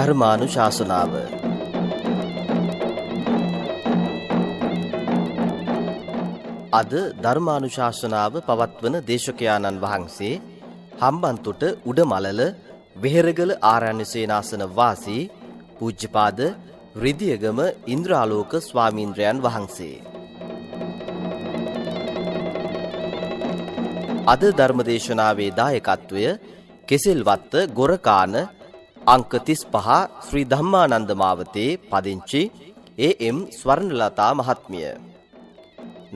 ධර්මානු ශාසනාව අද ධර්මානු ශාසනාව පවත්වන දේශකයාණන් වහන්සේ හම්බන්තොට උඩමලල වෙහෙරගල ආරණ්‍ය සේනාසන වාසී පූජ්ජපාද රිදියගම ඉන්ද්‍රාලෝක ස්වාමීන්ද්‍රයන් වහන්සේ. අද ධර්මදේශනාවේ දායකත්වය කෙසෙල්වත්ත ගොරකාන අංක 35 ශ්‍රී ධම්මානන්ද මාවතේ පදිංචි ඒ.එම්. ස්වර්ණලතා මහත්මිය.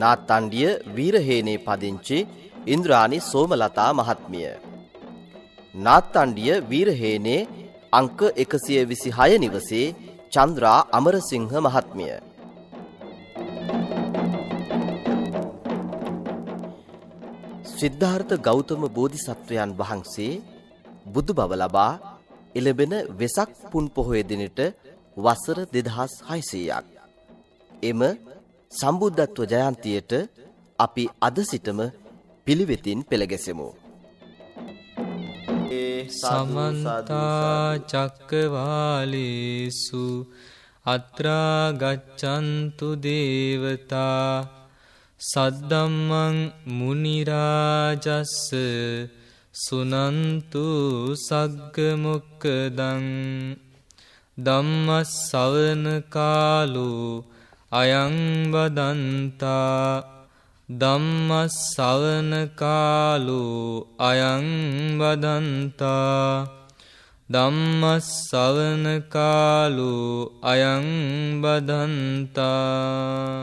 නාත්තණ්ඩිය වීරහේනේ පදිංචි ඉන්ද්‍රාණි සෝමලතා මහත්මිය. නාත්තණ්ඩිය වීරහේනේ අංක 126 නිවසේ චන්ද්‍රා අමරසිංහ මහත්මිය. සිද්ධාර්ථ ගෞතම බෝධිසත්වයන් වහන්සේ බුදු බව ලබා එළඹෙන වෙසක් පුන් පොහොය දිනට වසර 2600ක්. එම සම්බුද්ධත්ව ජයන්තියට අපි අද සිටම පිළිවෙතින් පෙළගැසෙමු. සමන්ත චක්කවාලේසු අත්‍රා ගච්ඡන්තු දේවතා සද්දම්මං මුනි රාජස්ස සුනන්තු සග්ගමොක්කදං ධම්මස් සවන කාලු අයං වදන්තා ධම්මස් සවන කාලු අයං වදන්තා ධම්මස් සවන කාලු අයං බදන්තා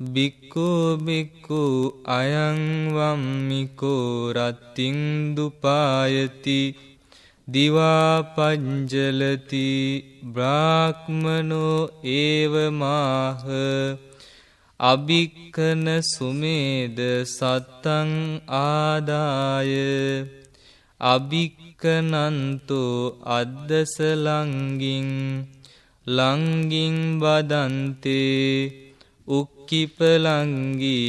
බික්කු බික්කු අයංවම්මිකෝ රත්තිං දුපායති දිවාපංජලති බ්‍රාක්්මනෝ ඒවමාහ අභික්කන සුමේද සත්තං ආදාය අභික්කනන්තෝ අද්දසලංගින් ලංගින් බදන්තේ උක් කිපලංගී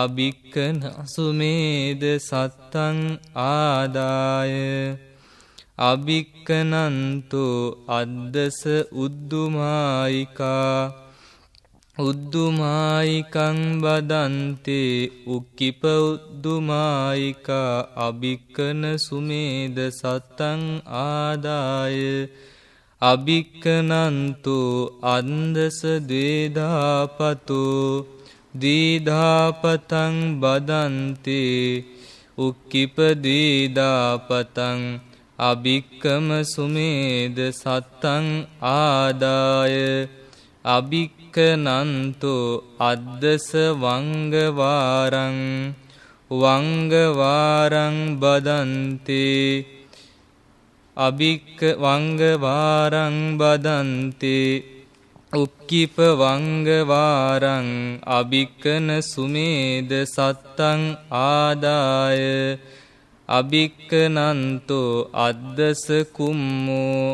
අභික්කන අසුමේද සත්තන් ආදාය අභික්කනන්තු අද්දස උද්දුමායිකා උද්දුමායිකං බදන්තේ උක්කිප උද්දුමායිකා අභික්කන සුමේද සත්තං ආදාය අභික්කනන්තු අන්දස දේධාපතු දීධාපතං බදන්ති උක්කිපදීධාපතං අභික්කම සුමේද සත්තං ආදාය අභික්කනන්තු අද්දස වංගවාරං වංගවාරං බදන්තේ අභික්ක වංගවාරං බදන්තේ උක්කිප වංගවාරං අභික්කන සුමේද සත්තං ආදාය අභික්කනන්තෝ අද්දස කුම්මෝ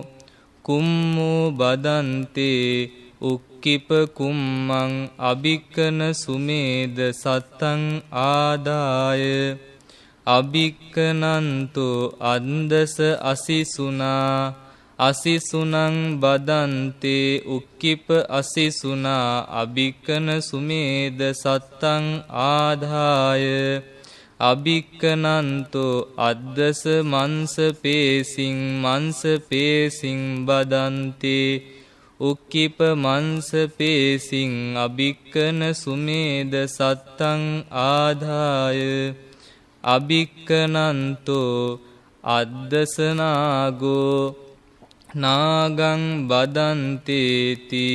කුම්මෝ බදන්තේ උක්කිප කුම්මං අභික්කන සුමේද සත්තං ආදාය අභික්කනන්තු අන්දස අසිසුනා අසිසුනං බදන්තේ උක්කිප අසිසුනා අභික්කන සුමේද සත්තං ආධාය අභික්කනන්තු අද්දස මංස පේසිං මංස පේසිං බදන්තේ උක්කිප මංස පේසිං අභික්කන සුමේද සත්තං ආධාය අභික්කනන්තෝ අද්දසනාගෝ නාගං බදන්තේති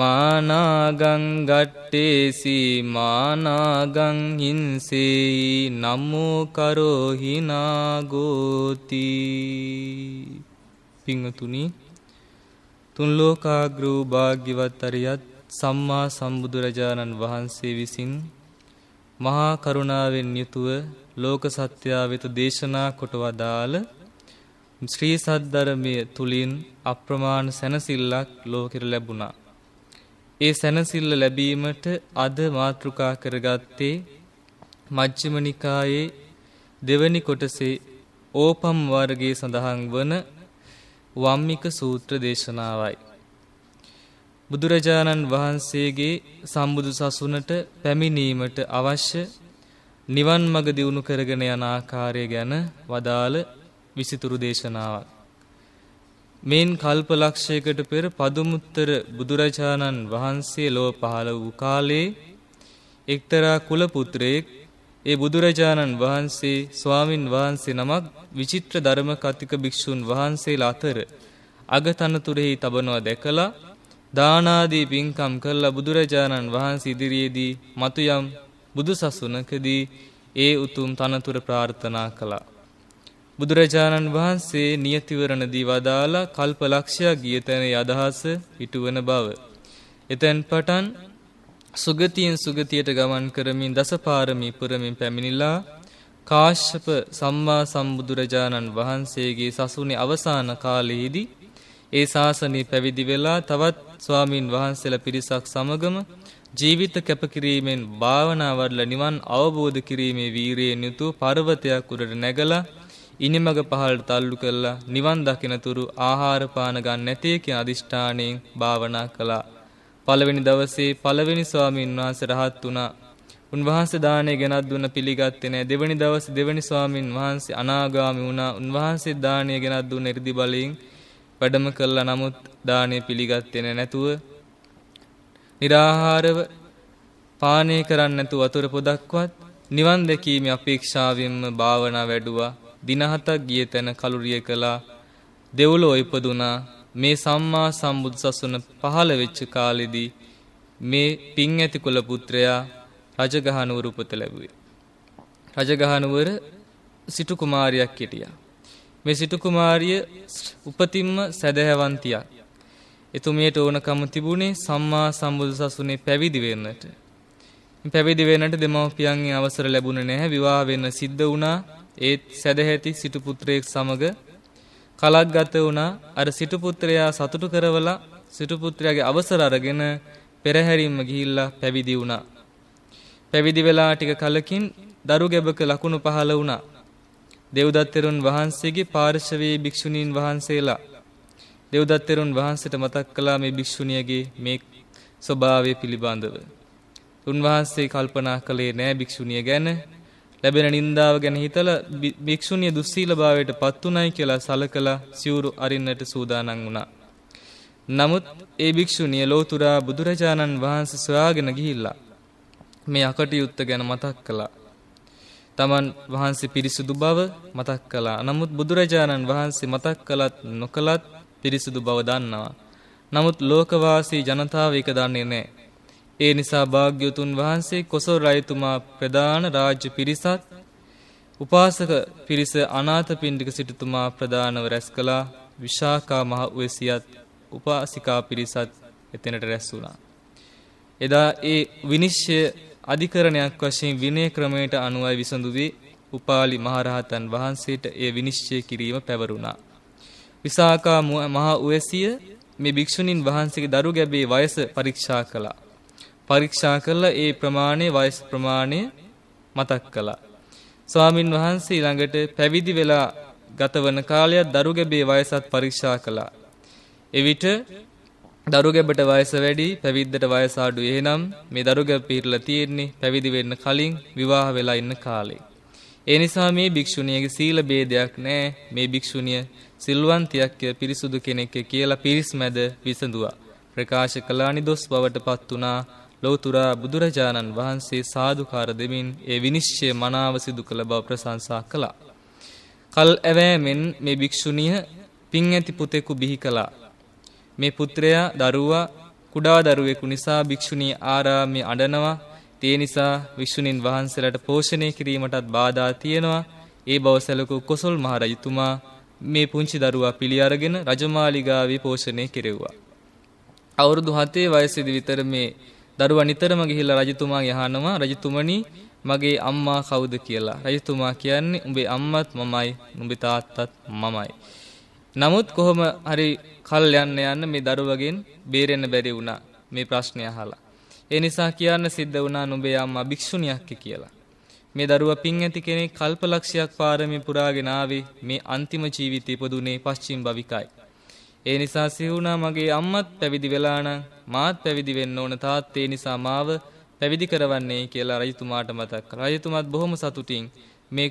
මානාගං ගට්ටේසි මානාගං හින්සෙයි නමෝකරෝහිනාගෝති පිංහතුනි තුන් ලෝකාග්‍රූ භාග්‍යවත් අරියත් සම්මා සම්බුදුරජාණන් වහන්සේ විසින් මහා කරුණාවෙන් යුතුව ලෝක සත්‍යා වෙත දේශනා කොට වදාළ ශ්‍රී සද්ධර්මයේ තුලින් අප්‍රමාණ සැනසෙල්ලක් ලෝකෙට ලැබුණා. ඒ සැනසෙල්ල ලැබීමට අද මාතෘකා කරගත්තේ මජ්ක්‍ධිම නිකායේ දෙවැනි කොටසේ ඕපම් වර්ගයේ සඳහන් වන වම්මික සූත්‍ර දේශනාවයි. බුදුරජාණන් වහන්සේගේ සම්බුදු සසුනට පැමිණීමට අවශ්‍ය නිවන් මඟ දියුණු කරගෙන යන ආකාරය ගැන වදාළ විසිතුරු දේශනාවක්. මෙන් කල්පලක්ෂයකට පෙර පදුමුත්තර බුදුරජාණන් වහන්සේ ලොව පහළ වූ කාලේ එක්තරා කුලපුත්‍රයෙක් ඒ බුදුරජාණන් වහන්සේ ස්වාමින් වහන්සේ නමක් විචිත්‍ර ධර්ම කතික භික්‍ෂූන් වහන්සේලා අතර අගතනතුරෙහි තබනවා දැකලා දානාදී පින්කම් කරලා බුදුරජාණන් වහන්සේ ඉදිරියේදී මතුයම් බුදු සසුනකදී ඒ උතුම් තනතුර ප්‍රාර්ථනා කළා. බුදුරජාණන් වහන්සේ නියතිවරණදී වදාලා කල්ප ලක්ෂයක් ගිය තැනේ අදහස ඉටුවන බව. එතෙන් පටන් සුගතියෙන් සුගතියට ගමන් කරමින් දසපාරමී පුරමින් පැමිණිලා කාශ්‍යප සම්මා සම්බුදුරජාණන් වහන්සේගේ සසුනේ අවසාන කාලයේදී ඒ ශාසනය පැවිදි වෙලා තවත් ස්වාමීන් වහන්සේලා පිරිසක් සමගම ජීවිත කැපකිරීමෙන් භාවනා වඩලා නිවන් අවබෝධ කිරීමේ වීරියෙන් යුතුව පර්වතයක් උඩට නැගලා ඉනිමඟ පහළට තල්ලු කළා නිවන් දකිනතුරු ආහාර පාන ගන්න නැtei කියන අදිෂ්ඨාණයෙන් භාවනා කළා. පළවෙනි දවසේ පළවෙනි ස්වාමීන් වහන්සේ රහත් වුණා. උන්වහන්සේ දානය ගෙනත් දුන්න පිළිගත්තේ නැහැ. දෙවැනි දවසේ දෙවැනි ස්වාමින් වහන්සේ අනාගාමී වුණා. උන්වහන්සේ දානය ගෙනත් දුන්න 이르දි බලයෙන් වැඩම කළා නමුත් දානය පිළිගත්තේ නැතුව निराහාරව පානය කරන්නේ නැතු වතුර පොදක්වත් නිවන් දැකීමේ අපේක්ෂාවෙන්ම භාවනා වැඩුවා දින හතක් ගිය තැන කලුරිය කළා දෙව්ලොව ඉපදුනා මේ සම්මා සම්බුදු සසුන පහළ වෙච්ච කාලෙදී මේ පින් ඇති කුල පුත්‍රයා රජගහනුවර උපත ලැබුවේ රජගහනුවර සිටු කුමාරියක් හිටියා මේ සිටු කුමාරිය උපතින්ම සැදැහැවන්තියක්. එතුමියට ඕනකම තිබුණේ සම්මා සම්බුදු සසුනේ පැවිදි වෙන්නට. පැවිදි වෙන්නට දෙමව්පියන්ගේ අවසර ලැබුණේ නැහැ විවාහ වෙන්න සිද්ධ වුණා. ඒත් සැදැහැති සිටු පුත්‍රයෙක් සමග කලක් ගත වුණා. අර සිටු පුත්‍රයා සතුටු කරවලා සිටු පුත්‍රයාගේ අවසර අරගෙන පෙරහැරින්ම ගිහිල්ලා පැවිදි වුණා. පැවිදි වෙලා ටික කලකින් දරු ගැබක ලකුණු පහළ වුණා. දෙව්දත්තරුන් වහන්සේගේ පාර්ශවයේ භික්ෂුණීන් වහන්සේලා දෙව්දත්තරුන් වහන්සේට මතක් කළා මේ භික්ෂුණියගේ මේ ස්වභාවය පිළිබඳව. උන්වහන්සේ කල්පනා කළේ නෑ භික්ෂුණිය ගැන ලැබෙන නින්දාව ගැන හිතල භික්ෂුණිය දුස්සීලභාවයට පත්වනයි කියලා සලකලා සිවුරු අරින්නට සූදානන් වුණා. නමුත් ඒ භික්ෂුණිය ලෝතුරා බුදුරජාණන් වහන්සේ සොයාගෙන ගිහිල්ලා මේ අකටයුත්ත ගැන මතක් කළා. තමන් වහන්සේ පිරිසුදු බව මතක් කළා. නමුත් බුදුරජාණන් වහන්සේ මතක් කළත් නොකළත් පිරිසුදු බව දන්නවා. නමුත් ලෝකවාසී ජනතාව ඒක දන්නේ නැහැ. ඒ නිසා භාග්‍යවතුන් වහන්සේ කොසල් රජතුමා ප්‍රධාන රාජ්‍ය පිරිසත් උපාසක පිරිස අනාථපිණ්ඩික සිටුතුමා ප්‍රධානව රැස් කළා. විශාකා මහ උවැසියත් උපාසිකා පිරිසත් එතැනට රැස් වුණා. එදා ඒ විනිශ්චය අධිකරණයක් වශයෙන් විනය ක්‍රමයට අනුවයි විසඳු වී උපාලි මහරහතන් වහන්සේට ඒ විනිශ්චය කිරීම පැවරුණා. විසාකා මහා උවැසිය මේ භික්ෂුණීන් වහන්සේගේ දරු ගැබේ වයස පරීක්ෂා කළා. පරීක්ෂා කළා ඒ ප්‍රමාණය වයස් ප්‍රමාණය මතක් කළා. ස්වාමින් වහන්සේ ළඟට පැවිදි වෙලා ගතවන කාලයත් දරු ගැබේ වයසත් පරීක්ෂා කළා. එවිට දරුගැබට වයස වැඩි පැවිද්දට වයස අඩු එහෙනම් මේ දරුගැබ පිරලා තියෙන්නේ පැවිදි වෙන්න කලින් විවාහ වෙලා ඉන්න කාලේ. ඒ නිසා මේ භික්ෂුණියගේ සීල ભેදයක් නැහැ. මේ භික්ෂුණිය සිල්වන්තියක් පිරිසුදු කෙනෙක් කියලා පිරිස් මැද විසඳුවා. ප්‍රකාශ කළා නිදොස් බවටපත් උනා. ලෞතුරා බුදුරජාණන් වහන්සේ සාදුකාර දෙමින් ඒ විනිශ්චය මනාව සිදු කළ බව ප්‍රශංසා කළා. කල් ඇවෑමෙන් මේ භික්ෂුණිය පින් ඇති පුතෙකු බිහි කළා. මේ පුත්‍රයා දරුවා කුඩා දරුවෙකු නිසා භික්ෂුණී ආරාමයේ අඬනවා. ඒ නිසා වික්ෂුණීන් වහන්සේලාට පෝෂණය කිරීමටත් බාධා තියෙනවා. ඒ බව සැලකූ කොසල් මහරජතුමා මේ පුංචි දරුවා පිළි අරගෙන රජමාලිගාවේ පෝෂණය කෙරෙව්වා. අවුරුදු 7 වයසේදී විතර මේ දරුවා නිතරම ගිහිල්ලා රජතුමාගෙන් අහනවා රජතුමනි මගේ අම්මා කවුද කියලා. රජතුමා කියන්නේ උඹේ අම්මත් මමයි, උඹේ තාත්තත් මමයි. නමුත් කොහොම හරි කල් යන්න යන්න මේ දරුවගෙන් බේරෙන්න බැරි වුණා මේ ප්‍රශ්නය අහලා. ඒ නිසා කියන්න සිද්ධ වුණා නුඹේ අම්මා භික්ෂුණියක් කියලා. මේ දරුවා පින් ඇති කෙනෙක් කල්පලක්ෂයක් පාරමී පුරාගෙන ආවේ මේ අන්තිම ජීවිතය ඉපදුනේ පස්චිම භවිකයි. ඒ නිසා සිහුණා මගේ අම්මත් පැවිදි වෙලා නම් මාත් පැවිදි වෙන්න ඕන තාත් ඒ නිසා මාව පැවිදි කරවන්නේ කියලා රජතුමාට මතක් කළා. රජතුමාත් බොහොම සතුටින් මේ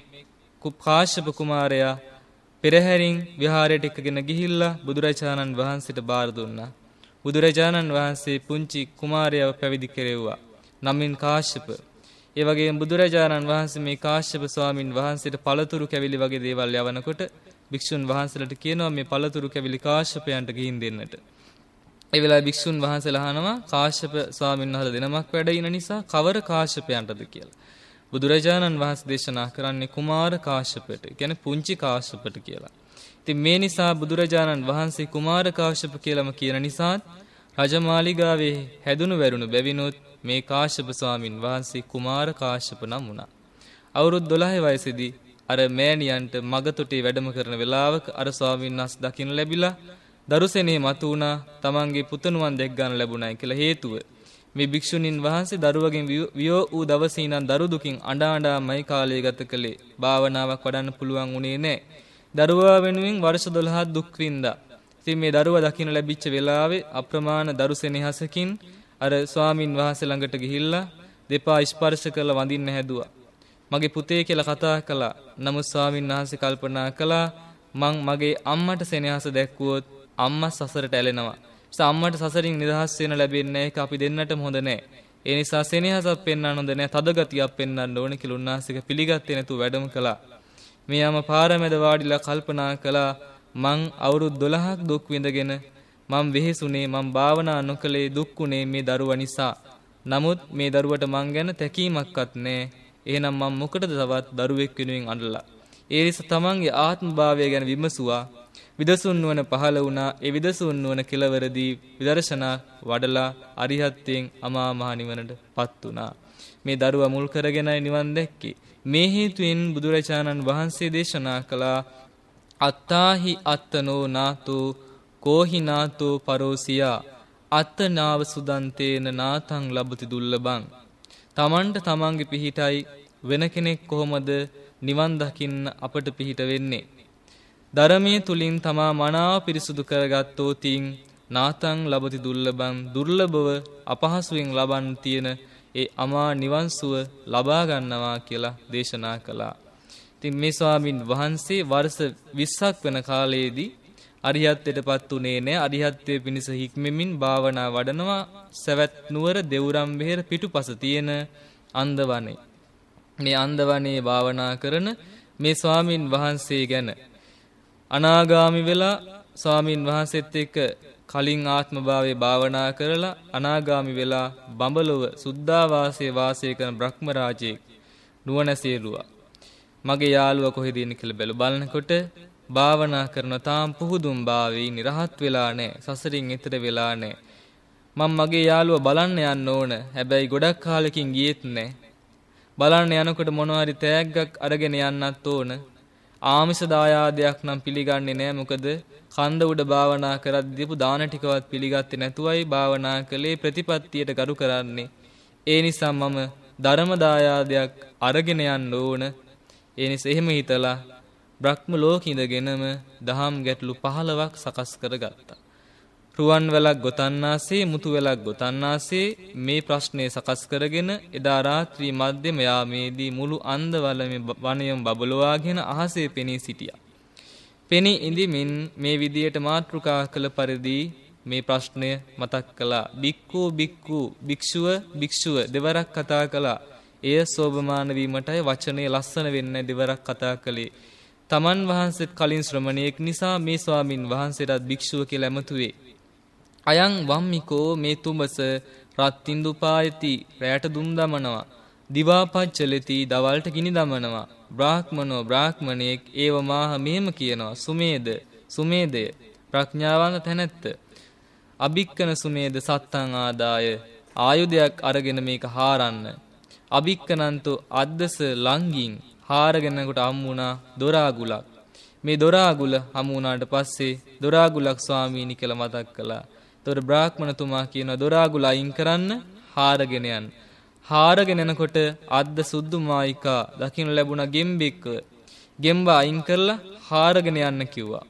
කුපාශප කුමාරයා පෙරහැරින් විහාරයට එකගෙන ගිහිල්ලා බුදුරජාණන් වහන්සේට බාර දුන්නා. බුදුරජාණන් වහන්සේ පුංචි කුමාරයව පැවිදි කෙරෙව්වා. නමින් කාශ්‍යප. ඒ වගේම බුදුරජාණන් වහන්සේ මේ කාශ්‍යප ස්වාමින් වහන්සේට පළතුරු කැවිලි වගේ දේවල් යවනකොට භික්ෂුන් වහන්සලට කියනවා මේ පළතුරු කැවිලි කාශ්‍යපයන්ට ගිහින් දෙන්නට. ඒ වෙලාවේ භික්ෂුන් වහන්සේලා අහනවා කාශ්‍යප ස්වාමින් වහන්සේලා දෙනමක් වැඩ ඉන නිසා කවර කාශ්‍යපයන්ටද කියලා. බුදුරජාණන් වහන්සේ දේශනා කරන්නේ කුමාර කාශ්‍යපයට. කියන්නේ පුංචි කාශ්‍යපයට කියලා. ඉතින් මේ නිසා බුදුරජාණන් වහන්සේ කුමාර කාශ්‍යප කියලාම කියන නිසාත් රජමාලිගාවේ හැදුණු වැරුණු බැවිනොත් මේ කාශ්‍යප ස්වාමින් වහන්සේ කුමාර කාශ්‍යප නම් වුණා. අවුරුදු 12 වයසේදී අර මෑණියන්ට මගතොටේ වැඩම කරන වෙලාවක අර ස්වාමීන් වහන්සේ දකින්න ලැබිලා දරුසෙනේ මතු වුණා තමන්ගේ පුතණුවන් දැක් ගන්න ලැබුණයි කියලා හේතුව මේ භික්ෂුණීන් වහන්සේ දරුවගෙන් වියෝ වූ දවසේ ඉඳන් දරු දුකින් අඬා අඬාමයි කාලය ගත කළේ. භාවනාවක් වඩන්න පුළුවන් උනේ නැහැ. දරුවා වෙනුවෙන් වර්ෂ 12ක් දුක් විඳා. ඉතින් මේ දරුවා දකින්න ලැබිච්ච වෙලාවේ අප්‍රමාණ දරු සෙනෙහසකින් අර ස්වාමින් වහන්සේ ළඟට ගිහිල්ලා දෙපා ස්පර්ශ කරලා වඳින්න හැදුවා. මගේ පුතේ කියලා කතා කළා. නමුත් ස්වාමින් වහන්සේ කල්පනා කළා මං මගේ අම්මට සෙනෙහස දැක්වුවොත් අම්මා සසරට ඇලෙනවා. සම්මට සසරින් නිදහස් වෙන ලැබෙන්නේ ඒක අපි දෙන්නටම හොඳ නෑ. ඒ නිසා සෙනෙහසක් පෙන්වන්න හොඳ නෑ. තද ගතියක් පෙන්වන්න ඕනේ කියලා උන්වහන්සේක පිළිගත්තේ නැතුව වැඩම කළා. මෙයාම පාරමෙද වාඩිලා කල්පනා කළා මං අවුරුදු 12ක් දුක් විඳගෙන මං වෙහෙසුනේ මං භාවනා නොකලේ දුක්ුනේ මේ දරුවා නිසා. නමුත් මේ දරුවට මං ගැන තැකීමක්වත් නෑ. එහෙනම් මං මොකටද තවත් දරුවෙක් වෙනුවෙන් අඬලා. ඒ නිසා තමන්ගේ ආත්මභාවය ගැන විමසුවා. විදසුන් නුවණ පහළ වුණා. ඒ විදසුන් නුවණ කෙලවරදී විදර්ශනා වඩලා අරිහත්යෙන් අමා මහ නිවනටපත් වුණා. මේ දරුවා මුල් කරගෙනයි නිවන් දැක්කේ. මේ හේතුවෙන් බුදුරජාණන් වහන්සේ දේශනා කළා අත්තාහි අත්තනෝ නාතෝ කෝහිනාතෝ පරෝසියා අත්තනාව සුදන්තේන නාතං ලබති දුල්ලබං තමන්ට තමන්ගේ පිහිටයි වෙන කෙනෙක් කොහොමද නිවන් දකින්න අපට පිහිට වෙන්නේ ධර්මයේ තුලින් තමා මනාව පිරිසුදු කරගත්තෝතින් නාතං ලබති දුර්ලභං දුර්ලභව අපහසුවෙන් ලබන්න තියෙන ඒ අමා නිවන් සුව ලබා ගන්නවා කියලා දේශනා කළා. ඉතින් මේ ස්වාමින් වහන්සේ වර්ෂ 20ක් වෙන කාලයේදී අරිහත්ත්වයටපත් උනේ නැහැ. අරිහත්ත්වයේ පිණිස හික්මෙමින් භාවනා වඩනවා සවැත් නුවර දෙවුරම් බෙහෙර පිටුපස තියෙන අන්දවනේ. මේ අන්දවනේ භාවනා කරන මේ ස්වාමින් වහන්සේ ගැන අනාගාමි වෙලා ස්වාමීන් වහන්සේත් එක්ක කලින් ආත්මභාවයේ භාවනා කරලා අනාගාමි වෙලා බඹලොව සුද්ධාවාසයේ වාසය කරන බ්‍රහ්මරාජයෙක් නුවණැසීරුවා. මගේ යාළුවා කොහෙද ඉන්නේ කියලා බැලු බලනකොට භාවනා කරන තාම් පුහුදුම් භාවයේ නිරහත් වෙලා නැහැ. සසරින් ඈතට වෙලා නැහැ. මම මගේ යාළුවා බලන්න යන්න ඕන. හැබැයි ගොඩක් කාලෙකින් ගියෙත් නැහැ. බලන්න යනකොට මොනවාරි තෑග්ගක් අරගෙන යන්නත් ඕන. ආමිස දායාදයක් නම් පිළිගන්නේ නෑ මොකද කන්ද උඩ භාවනා කරද්දී දීපු දාන ටිකවත් පිළිගත්තේ නැතුවයි භාවනා කළේ ප්‍රතිපත්තියට ගරු කරන්නේ. ඒ නිසා මම ධර්ම දායාදයක් අරගෙන යන්න ඕන. ඒ නිසා එහෙම හිතලා බ්‍රහ්ම ලෝකේ ඉඳගෙනම දහම් ගැටලු 15ක් සකස් කරගත්තා. රුවන් වැලක් ගොතන්නාසේ මුතු වැලක් ගොතන්නාසේ මේ ප්‍රශ්නය සකස් කරගෙන එදා රාත්‍රී මධ්‍යම යාමේදී මුළු අන්දවලම වනයම බබලවාගෙන අහසේ පෙනී සිටියා. පෙනී ඉඳිමින් මේ විදියට මාතෘකා කළ පරිදි මේ ප්‍රශ්නය මතක් කළා. බික්කූ බික්කූ භික්ෂුව භික්ෂුව දෙවරක් කතා කළා. එය සෝභමාන වීමටයි වචනේ ලස්සන වෙන්න දෙවරක් කතා කළේ. තමන් වහන්සේත් කලින් ශ්‍රමණයෙක් නිසා මේ ස්වාමින් වහන්සේටත් භික්ෂුව කියලා ඇමතුවේ. අයං වම්මිකෝ මේ තුඹස රත්තින්දුපායති රැයට දුම් දමනවා. දිවාපච්චලෙති දවල්ට ගිනි දමනවා. බ්‍රාහ්මනෝ බ්‍රාහ්මණයෙක් ඒව මාහ මෙහෙම කියනවා. සුමේද සුමේදය ප්‍රඥාවන්ත තැනැත්ත. අභික්කන සුමේද සත්තං ආදාය ආයුධයක් අරගෙන මේක හාරන්න. අභික්කනන්තු අද්දස ලංගින් හාරගෙනකට අම්මුණා දොරාගුලක්. මේ දොරාගුල හමුණාට පස්සේ දොරාගුලක් ස්වාමීනි කළ මතක් කළා. තොර බ්‍රාහ්මණතුමා කියනවා දොරාගුල අයින් කරන්න හාරගෙන යන්න. හාරගෙන යනකොට අද්ද සුද්ධමායිකා දකින්න ලැබුණ ගෙම්බෙක්ව ගෙම්බ අයින් කරලා හාරගෙන යන්න කිව්වා.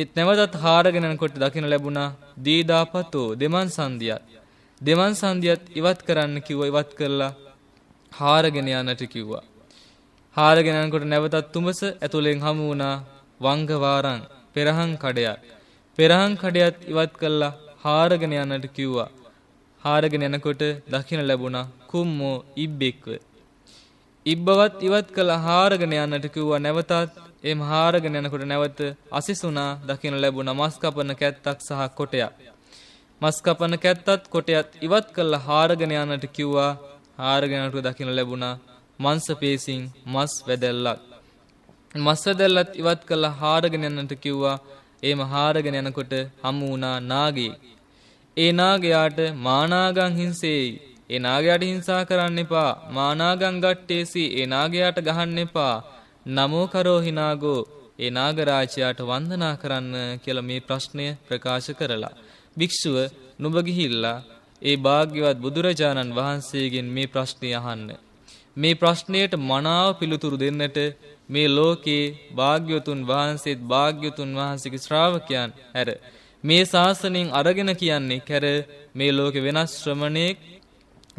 ඒත් නැවතත් හාරගෙන යනකොට දකින්න ලැබුණා දීදාපතෝ දෙමන් සංදියත්. දෙමන් සංදියත් ඉවත් කරන්න කිව්වා ඉවත් කරලා හාරගෙන යන්නට කිව්වා. හාරගෙන යනකොට නැවතත් තුමස ඇතුලෙන් හමු වුණා වංගවාරං පෙරහන් කඩයක්. පෙරහන් කඩයත් ඉවත් කළා හාරගෙන යන්නට කිව්වා. හාරගෙන යනකොට දකින්න ලැබුණා කුම්මෝ ඉබ්බෙක්ව. ඉබ්බවත් ඉවත් කළ හාරගෙන යන්නට කිව්වා නැවතත් එම හාරගෙන යනකොට නැවත අසිසුනා දකින්න ලැබුණ මස් කපන කැත්තක් සහ කොටයක්. මස් කපන කැත්තත් කොටයත් ඉවත් කළ හාරගෙන යන්නට කිව්වා හාරගෙනට දකින්න ලැබුණා මංස පේසින් මස් වැදැල්ලක්. මස්සදැල්ලත් ඉවත් කළ හාරගෙන යන්නට කිව්වා ඒම හාරගෙන යනකොට හමු වුණා නාගේ. ඒ නාගයාට මානාගං හිංසෙයි. ඒ නාගයාට හිංසා කරන්න එපා. මානාගං ගට්ටේසි ඒ නාගයාට ගහන්න එපා. නමෝ කරෝ හිනාගෝ ඒ නාගරාජයාට වන්දනා කරන්න කියලා මේ ප්‍රශ්නය ප්‍රකාශ කරලා. භික්ෂුව නුඹ ගිහිල්ලා ඒ භාග්‍යවත් බුදුරජාණන් වහන්සේගෙන් මේ ප්‍රශ්නය අහන්න. මේ ප්‍රශ්නයට මනාව පිළිතුරු දෙන්නට මේ ලෝකයේ භාග්‍යවතුන් වහන්සේත් භාග්‍යවතුන් වහන්සේගේ ශ්‍රාවකයන් ඇර මේ ශාසනයෙන් අරගෙන කියන්නේ කැර මේ ලෝක වෙනස් ශ්‍රමණයෙක්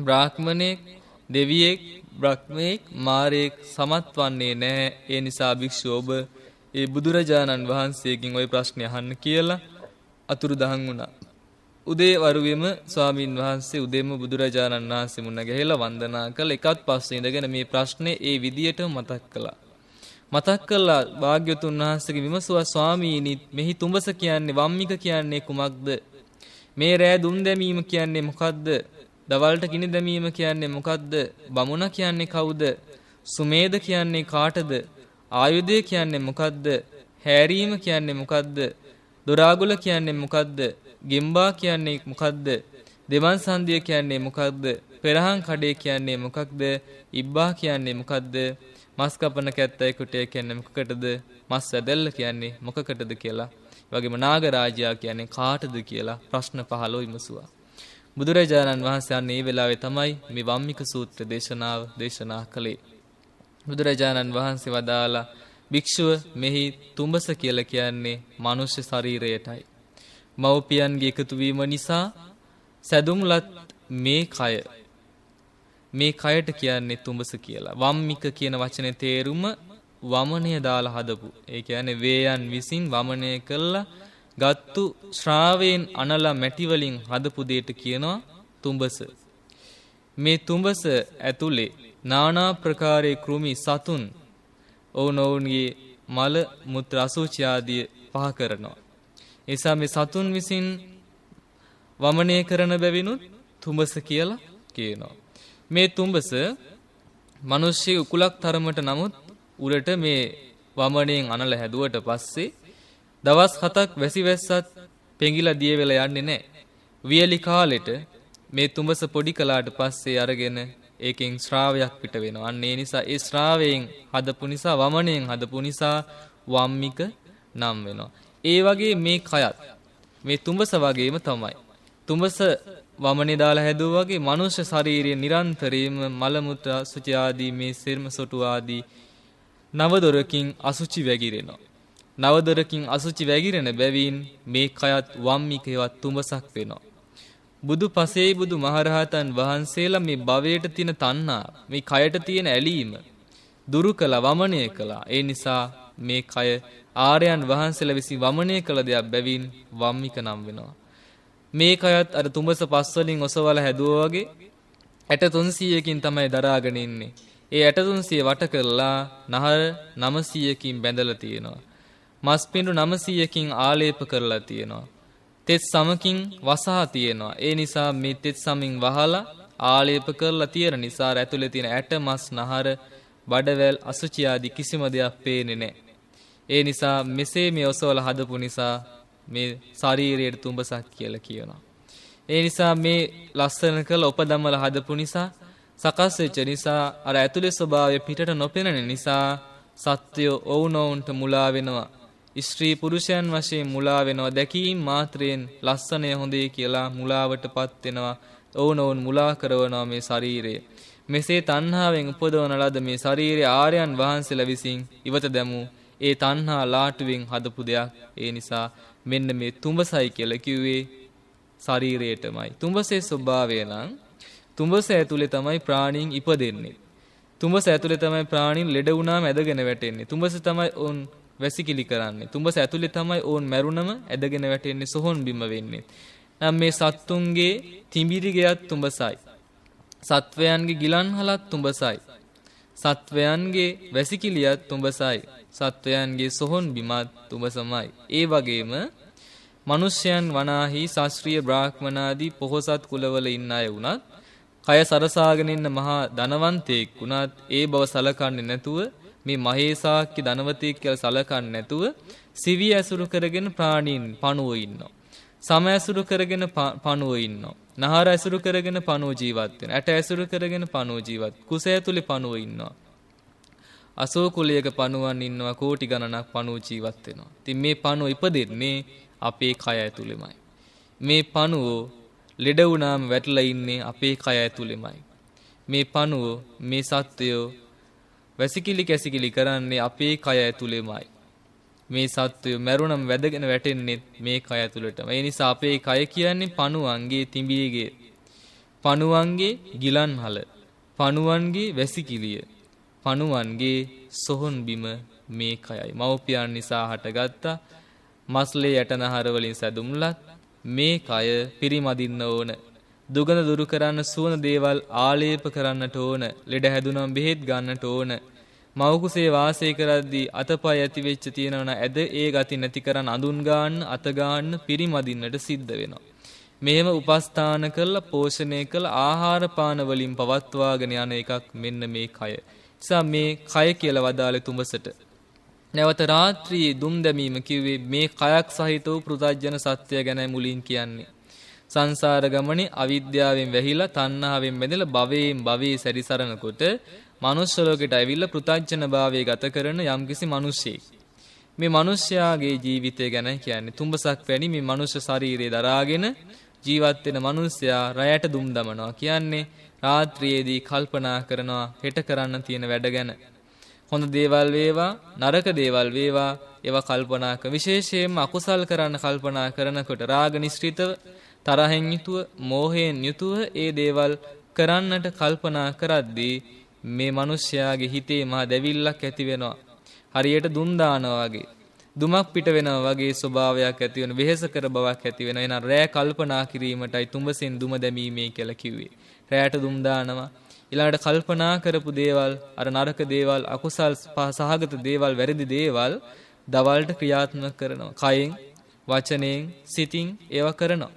බ්‍රාහ්මණයෙක් දෙවියෙක් බ්‍රහ්මයෙක් මාරයෙක් සමත් වන්නේ නැහැ ඒ නිසා භික්ෂුව ඔබ ඒ බුදුරජාණන් වහන්සේගෙන් ওই ප්‍රශ්නේ අහන්න කියලා අතුරුදහන් වුණා උදේ වරුවේම ස්වාමින් වහන්සේ උදේම බුදුරජාණන් වහන්සේ මුණ ගැහිලා වන්දනා කළ එකත් පස්සේ ඉඳගෙන මේ ප්‍රශ්නේ ඒ විදියට මතක් කළා මතක් කළා භාග්‍යතුන් වහන්සේගේ විමසුවා ස්වාමීනි මෙහි තුඹස කියන්නේ වම්මික කියන්නේ කුමක්ද? මේ රෑ දුම් දැමීම කියන්නේ මොකද්ද? දවල්ට ගිනි දැමීම කියන්නේ මොකද්ද? බමුණ කියන්නේ කවුද? සුමේද කියන්නේ කාටද? ආයුධය කියන්නේ මොකද්ද? හැරීම කියන්නේ මොකද්ද? දොරාගුල කියන්නේ මොකද්ද? ගෙම්බා කියන්නේ මොකද්ද? දෙවන් සංදිය කියන්නේ මොකක්ද? පෙරහන් කඩේ කියන්නේ මොකක්ද? ඉබ්බා කියන්නේ මොකක්ද? මස් කපන කැත්තයි කුටේ කියන්නේ මොකකටද? මස් ඇදල්ල කියන්නේ මොකකටද කියලා. වගේම නාගරාජයා කියන්නේ කාටද කියලා ප්‍රශ්න 15 විමසුවා. බුදුරජාණන් වහන්සේ අන්න ඒ වෙලාවේ තමයි මේ වම්මික සූත්‍ර දේශනාව දේශනා කළේ. බුදුරජාණන් වහන්සේ වදාලා භික්ෂුව මෙහි තුඹස කියලා කියන්නේ මනුෂ්‍ය ශරීරයටයි. මව්පියන්ගේ එකතු වීම නිසා සැදුම්ලත් මේ කය මේ කයට කියන්නේ තුඹස කියලා. වම්මික කියන වචනේ තේරුම වමනය දාලා හදපු. ඒ කියන්නේ වේයන් විසින් වමනය කළා ගත්තු ශ්‍රාවයෙන් අනලා මැටි වලින් හදපු දෙයට කියනවා තුඹස. මේ තුඹස ඇතුලේ নানা ප්‍රකාරයේ කෘමි සතුන් ඔවුනොවුන්ගේ මල මුත්‍ර අසුචි ආදී පහ කරනවා. එසා මේ සතුන් විසින් වමනය කරන බැවිනුත් තුඹස කියලා කියනවා. මේ තුඹස මිනිස්සු උකුලක් තරමට නමුත් උරට මේ වමණයෙන් අනල හැදුවට පස්සේ දවස් 7ක් වැසි වැස්සත් පෙඟිලා දිය වෙලා යන්නේ නැහැ. වියලි කාලෙට මේ තුඹස පොඩි කළාට පස්සේ අරගෙන ඒකෙන් ශ්‍රාවයක් පිට වෙනවා. අන්න ඒ නිසා ඒ ශ්‍රාවයෙන් හදපු නිසා වමණයෙන් හදපු නිසා වම්මික නම් වෙනවා. ඒ වගේ මේ කයත් මේ තුඹස වගේම තමයි. තුඹස වමනේ දාලා හැදුවා වගේ මනුෂ්‍ය ශරීරය නිරන්තරයෙන්ම මල මුත්‍රා සුචි ආදී මේ සර්ම සොටු ආදී නවදොරකින් අසුචි වැగిරෙනවා. නවදොරකින් අසුචි වැగిරෙන බැවින් මේ කයත් වම්මිකේවත් තුඹසක් වෙනවා. බුදු පසේ බුදු මහරහතන් වහන්සේලා මේ භවයට තියෙන තණ්හා මේ කයට තියෙන ඇලීම දුරු කළා වමනය කළා ඒ නිසා මේ කය ආර්යයන් වහන්සේලා විසින් වමනය කළ දෙයක් බැවින් වම්මික නම් වෙනවා මේකයත් අර තුඹස පස්වලින් ඔසවල හැදුවා වගේ ඇට 300කින් තමයි දරාගෙන ඉන්නේ. ඒ ඇට 300 වට කරලා නහර 900කින් බැඳලා තියෙනවා. මස් පිඬු 900කින් ආලේප කරලා තියෙනවා. තෙත් සමකින් වසහා තියෙනවා. ඒ නිසා මේ තෙත් සමින් වහලා ආලේප කරලා තියෙන නිසා ඇතුලේ තියෙන ඇට මස් නහර බඩවැල් අසුචි ආදී කිසිම දෙයක් පේන්නේ නැහැ. ඒ නිසා මෙසේ මේ ඔසවල හදපු නිසා මේ ශරීරයට තුඹසක් කියලා කියනවා. ඒ නිසා මේ ලස්සන කළ උපදම්මල හදපු නිසා සකස් වෙච්ච නිසා අර ඇතුලේ ස්වභාවය පිටට නොපෙනෙන නිසා සත්වයෝ ඔවුනොවුන්ට මුලා වෙනවා. ස්ත්‍රී පුරුෂයන් වශයෙන් මුලා වෙනවා. දැකීම මාත්‍රයෙන් ලස්සනය හොඳේ කියලා මුලාවටපත් වෙනවා. ඔවුනොවුන් මුලා කරවනවා මේ ශරීරය. මෙසේ තණ්හාවෙන් උපදවන ලද මේ ශරීරය ආර්යයන් වහන්සේලා විසින් ඉවත දැමූ ඒ තණ්හා ලාටුවෙන් හදපු දෙයක්. ඒ නිසා මෙන්න මේ තුඹසයි කියලා කිව්වේ ශරීරයටමයි. තුඹසේ ස්වභාවය නම් තුඹස ඇතුලේ තමයි ප්‍රාණීන් ඉපදෙන්නේ. තුඹස ඇතුලේ තමයි ප්‍රාණීන් ලෙඩ වුණාම ඇදගෙන වැටෙන්නේ. තුඹස තමයි ඕන් වැසිකිලි කරන්නේ. තුඹස ඇතුලේ තමයි ඕන් මැරුණම ඇදගෙන වැටෙන්නේ සොහොන් බිම වෙන්නේ. නම් මේ සත්තුන්ගේ තිඹිරිගයත් තුඹසයි. සත්වයන්ගේ ගිලන්හලත් තුඹසයි. සත්වයන්ගේ වැසිකිලියත් තුඹසයි. සත්වයන්ගේ සොහොන් බිමත් තුඹසමයි. ඒ වගේම මනුෂ්‍යයන් වනාහි ශාස්ත්‍රීය බ්‍රාහ්මනාදී පොහොසත් කුලවල ඉන්න අය වුණත් කය සරසාගෙන ඉන්න මහා ධනවන්තයෙක් වුණත් ඒ බව සලකන්නේ නැතුව මේ මහේසාක්‍ය ධනවතයෙක් කියලා සලකන්නේ නැතුව සිවි ඇසුරු කරගෙන ප්‍රාණීන් පණුව ඉන්නවා. සම ඇසුරු කරගෙන පණුව ඉන්නවා. නහර ඇසුරු කරගෙන පණුව ජීවත් වෙන. ඇට ඇසුරු කරගෙන පණුව ජීවත්. කුස ඇතුලේ පණුව ඉන්නවා. අසෝ කුලයක පණුවන් ඉන්නවා කෝටි ගණනක් පණුව ජීවත් වෙනවා. ඉතින් මේ පණුව ඉපදෙන්නේ අපේ කය ඇතුලේමයි. මේ පණුව ලෙඩ වුණාම වැටලා ඉන්නේ අපේ කය ඇතුලේමයි. මේ පණුව මේ සත්වය වැසිකිලි කැසිකිලි කරන්නේ අපේ කය ඇතුලේමයි. මේ සත්වය මැරුණම් වැදගෙන වැටෙන්නෙත් මේ කය ඇතුළටම. ඒ නිසා අපේ කය කියන්නේ පණුවන්ගේ තිඹිරිගේ පණුවන්ගේ ගිලන් හල, පණුවන්ගේ වැසිකිළිය, පණුවන්ගේ සොහොන් බිම මේ කයයි. මව්පියන් නිසා හටගත්තා මස්ලේ යටනහර වලින් සැදුම්ලත් මේ කය පිරිමදින්න ඕන. දුගඳ දුරු කරන්න සුවඳ දේවල් ආලේප කරන්නට ඕන. ලෙඩ හැදුනම් බෙහෙත් ගන්නට ඕන. මවකුසේ වාසය කරද්දී අතපය ඇති වෙච්ච තියෙනවන ඇද ඒ ගති නැති කරන් අඳුන් ගන්න අත ගන්න පිරිමදින්නට සිද්ධ වෙනවා. මෙහෙම උපස්ථාන කළ පෝෂණය කළ ආහාර පාන වලින් පවත්වාගෙන යන එකක් මෙන්න මේ කය. නිසා මේ කය කියලා වදාළේ තුඹසට. නැවත රාත්‍රියේ දුම් දැමීම කිව්වේ මේ කයක් සහිත වූ පෘථජන සත්‍ය ගැන මුලින් කියන්නේ. සංසාර ගමනේ අවිද්‍යාවෙන් වැහිලා තණ්හාවෙන් බැඳලා භවයෙන් භවයේ සැරිසරනකොට මනුස්ස ලෝකයට ඇවිල්ලා පෘථග්ජනභාවය ගත කරන යම්කිසි මිනිසෙක්. මේ මිනිස්යාගේ ජීවිතය ගැන කියන්නේ තුඹසක් වැනි මේ මනුස්ස ශරීරය දරාගෙන ජීවත් වෙන මිනිසයා රැයට දුම් දමනවා කියන්නේ රාත්‍රියේදී කල්පනා කරනවා හෙට කරන්න තියෙන වැඩ ගැන. හොඳ දේවල් වේවා නරක දේවල් වේවා ඒවා කල්පනා කර විශේෂයෙන්ම අකුසල් කරන්න කල්පනා කරනකොට රාග නිස්ෘතව තරහෙන් යුතුව මෝහයෙන් යුතුව ඒ දේවල් කරන්නට කල්පනා කරද්දී මේ මිනිස්යාගේ හිතේ මහා දැවිල්ලක් ඇති වෙනවා. හරියට දුම් වගේ. දුමක් පිට වෙනවා වගේ ස්වභාවයක් ඇති වෙන වෙහෙස කර බවක් ඇති වෙන. එන රෑ කල්පනා කිරීමටයි තුඹසෙන් දුම දැමීමේ කියලා කිව්වේ. රෑට දුම් දානවා. ඊළඟට කල්පනා කරපු දේවල්, අර නරක දේවල්, අකුසල් සහගත දේවල්, වැරදි දේවල් දවල්ට ක්‍රියාත්මක කරනවා. කයෙන්, වචනයෙන්, සිතින් ඒවා කරනවා.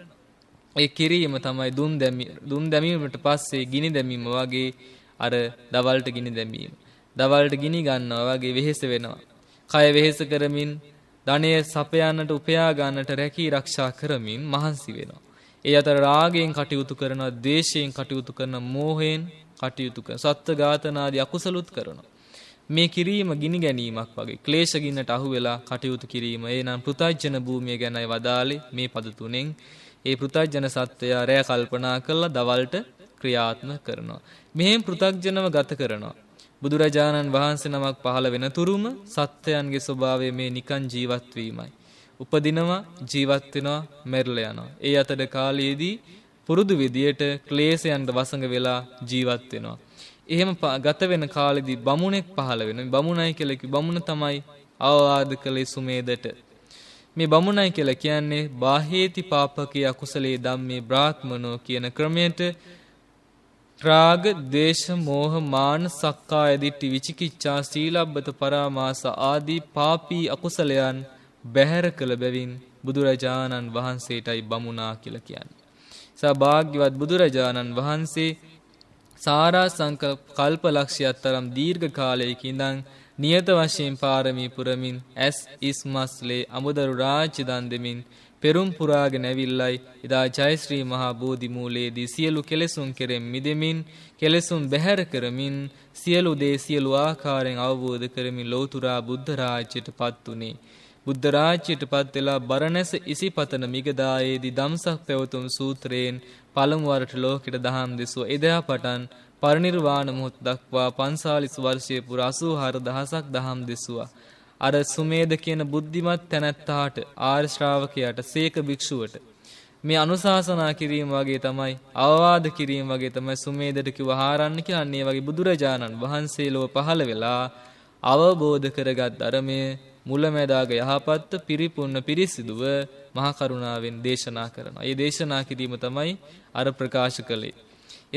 ඒ කිරීම තමයි දුම් දැමීමට පස්සේ ගිනි දැමීම වගේ අර දවල්ට ගිනි දැමීම. දවල්ට ගිනි ගන්නවා වගේ වෙහෙස වෙනවා. කය වෙහෙස කරමින් ධනය සපයන්නට උපයා ගන්නට රැකී රක්ෂා කරමින් මහන්සි වෙනවා. ඒ අතර රාගයෙන් කටයුතු කරනවා, ද්වේෂයෙන් කටයුතු කරන, මෝහයෙන් කටයුතු කරන, සත්ත්ව ඝාතනාදී අකුසලුත් කරනවා. මේ කිරීම ගිනි ගැනීමක් වගේ ක්ලේශ ගින්නට අහු වෙලා කටයුතු කිරීම. එනම් පෘථජන භූමිය ගැනයි වදාලේ මේ පද තුනෙන්. ඒ පෘථජන සත්වයා රැය කල්පනා කළා දවල්ට ක්‍රියාත්මක කරනවා. මෙහෙම පෘ탁ජනව ගත කරනවා. බුදුරජාණන් වහන්සේ නමක් පහළ වෙන තුරුම සත්‍යයන්ගේ ස්වභාවය මේ නිකන් ජීවත් වීමයි. උපදිනවා ජීවත් වෙනවා මැරිලා යනවා. ඒ අතර කාලයේදී පුරුදු විදියට ක්ලේශයන්ට වසඟ වෙලා ජීවත් වෙනවා. එහෙම ගත වෙන කාලෙදී බමුණෙක් පහළ වෙනවා. බමුණයි කියලා කිව්ව බමුණ තමයි අවවාද කළේ සුමේදට. මේ බමුණයි කියලා කියන්නේ බාහේති පාපකී අකුසලේ ධම්මේ බ්‍රාහ්මනෝ කියන ක්‍රමයට රාග, දේශ, මෝහ, මාන, සක්කාය දිට්ඨි, විචිකිච්ඡා, සීලබ්බත පරාමාස ආදී පාපී අකුසලයන් බැහැර කළ බැවින් බුදුරජාණන් වහන්සේටයි බමුණා කියලා කියන්නේ. සභාග්‍යවත් බුදුරජාණන් වහන්සේ සාරා සංකල්ප කල්පලක්ෂයක් තරම් දීර්ඝ කාලයක ඉඳන් නියත වශයෙන් පාරමී පුරමින් ඇස් ඉස්මස්ලේ අමුදරු රාජ්‍ය දන් දෙමින් පෙරුම් පුරාගෙන ඇවිල්ලයි එදා ජයශ්‍රී මහා බෝධි මූලයේදී සියලු කෙලෙසුන් කෙරෙන් මිදෙමින් කෙලෙසුන් බැහැර කරමින් සියලු දේ සියලු ආකාරයෙන් අවබෝධ කරමින් ලෞතුරා බුද්ධ රාජ්‍යයට පත් උනේ බුද්ධ රාජ්‍යයට පත් වෙලා බරණැස ඉසිපතන මිගදායේදී ධම්සක් පැවතුම් සූත්‍රයෙන් පළමු වරට ලෝකෙට දහම් දෙසුව එදා පටන් පරිනිර්වාණ මොහොත දක්වා 45 වර්ෂයේ පුර 84000ක් දහම් දෙසුවා අර සුමේද කියන බුද්ධිමත් තැනැත්තාට ආර්ය ශ්‍රාවකයාට සීක භික්ෂුවට මේ අනුශාසනා කිරීම වගේ තමයි අවවාද කිරීම වගේ තමයි සුමේදට කිව්ව හාරන්න කියන්නේ වගේ බුදුරජාණන් වහන්සේ ලොව පහළ වෙලා අවබෝධ කරගත් ධර්මය මුලැමැදාග යහපත් පිරිපුන්න පිරිසිදුව මහා කරුණාවෙන් දේශනා කරනවා. ඒ දේශනා කිරීම තමයි අර ප්‍රකාශ කළේ.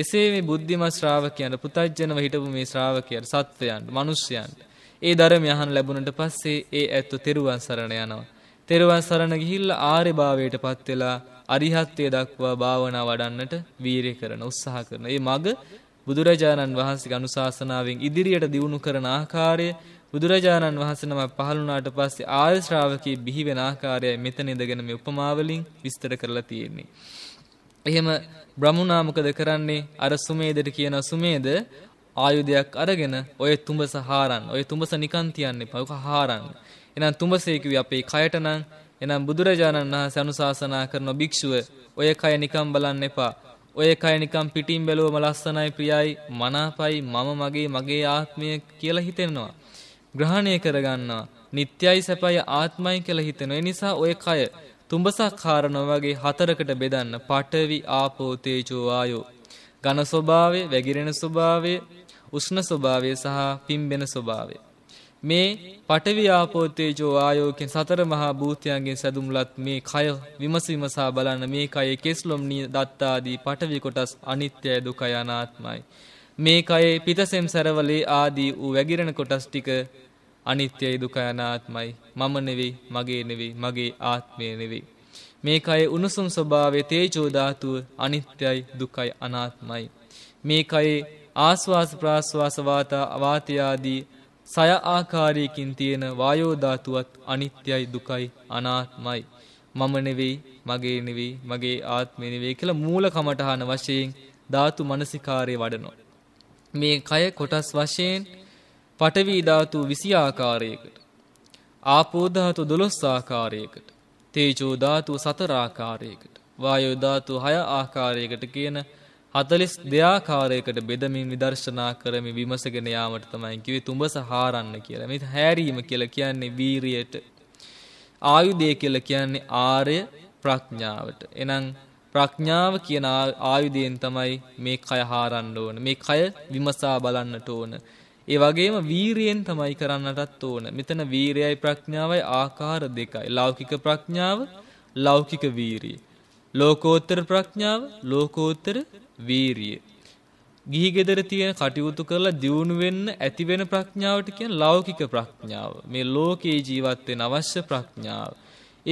එසේ මේ බුද්ධිමත් ශ්‍රාවකයන්ට පුතජනව හිටපු මේ ශ්‍රාවකයන්ට සත්වයන්ට මිනිස්යන්ට ඒ ධර්මය අහන් ලැබුණට පස්සේ ඒ ඇත්තු තෙරුවන් සරණ යනවා. තෙරුවන් සරණ ගිහිල්ල ආර්යභාවයට පත් වෙලා අරිහත්ත්වයට දක්වා භාවනා වඩන්නට වීරිය කරන උත්සාහ කරන. ඒ මග බුදුරජාණන් වහන්සේ අනුශාසනාවෙන් ඉදිරියට දියුණු කරන ආකාරය බුදුරජාණන් වහන්සේ නම පහළ වුණාට පස්සේ ආර්ය ශ්‍රාවකී බිහි වෙන ආකාරයයි මෙතන ඉඳගෙන මේ උපමාවලින් විස්තර කරලා තියෙන්නේ. එහෙම බ්‍රහ්මුණා මොකද කරන්නේ? අර සුමේදට කියන සුමේද ආයුධයක් අරගෙන ඔය තුඹස හාරන්න. ඔය තුඹස නිකන් තියන්න එපා. ඔක හාරන්න. එහෙනම් තුඹසේ කිව්වේ අපේ කයට නම් එහෙනම් බුදුරජාණන් වහන්සේ අනුශාසනා කරන භික්ෂුව ඔය කය නිකන් බලන්න එපා. ඔය කය නිකන් පිටින් බැලුවම ලස්සනයි ප්‍රියයි මනාපයි මම මගේ මගේ ආත්මය කියලා හිතෙනවා. ග්‍රහණය කරගන්නවා. නිත්‍යයි සැපයි ආත්මයි කියලා හිතෙනවා. ඒ නිසා ඔය කය තුඹසක් කාරණා වගේ හතරකට බෙදන්න. පඨවි ආපෝ තේජෝ ආයෝ ඝන ස්වභාවය, වැగిරෙන ස්වභාවය, උෂ්ණ ස්වභාවය සහ පිම්බෙන ස්වභාවය. මේ පටවි ආපෝතේජෝ ආයෝකෙන් සතර මහා භූතයන්ගෙන් සැදුම්ලත් මේ කය විමසවිමසා බලන්න මේ කයේ කෙස්ලොම්නිය දත්තාදී පටවි කොටස් අනිත්‍යයි දුකයි අනාත්මයි. මේ කයේ පිතසෙම් සැරවලේ ආදී වූ වැගිරෙන කොටස් ටික අනිත්‍යයි දුකයි අනාත්මයි. මම නෙවෙයි, මගේ නෙවෙයි, මගේ ආත්මය නෙවෙයි. මේ කය උණුසුම් ස්වභාවයේ තේජෝ ධාතුව අනිත්‍යයි දුකයි අනාත්මයි මේ කයේ ආස්වාස ප්‍රාස්වාස වාතා අවාතයාදී සය ආකාරයකින් තියෙන වායෝ ධාතුවත් අනිත්‍යයි දුකයි අනාත්මයි මම නෙවෙයි මගේ නෙවෙයි මගේ ආත්මය නෙවෙයි කියලා මූල කමඨහන වශයෙන් ධාතු මනසිකාරයේ වඩනවා මේ කය කොටස් වශයෙන් පඨවි ධාතු 20 ආකාරයකට ආපෝ ධාතු 12 ආකාරයකට තේජෝ ධාතු 4 ආකාරයකට වායෝ ධාතු 6 ආකාරයකට කියන හතලිස් දෙයාකාරයකට බෙදමින් විදර්ශනා කරමි විමසගෙන යාමට තමයි කිවේ තුඹස හාරන්න කියලා මෙ හැරීම කියල කියන්නේ වීරයට ආයුදය කියල කියන්නේ ආරය ප්‍රඥාවට එනං ප්‍රඥාව කියන ආයුදයෙන් තමයි මේ කය හාරන්න ඕන මේ කය විමසා බලන්නට ඕන ඒ වගේම වීරියෙන් තමයි කරන්නටත් ඕන මෙතන වීරයයි ප්‍රඥාවයි ආකාර දෙකයි ලෞකික ප්‍රඥාව ලෞකික වීරී ලෝකෝත්තර ප්‍රඥාව ලෝකෝත්තර වීරිය. ගිහි ගෙදර තියෙන කටයුතු කරලා දියුණු වෙන්න ඇති වෙන ප්‍රඥාවට කියන ලෞකික ප්‍රඥාව. මේ ලෝකේ ජීවත් වෙන අවශ්‍ය ප්‍රඥාව.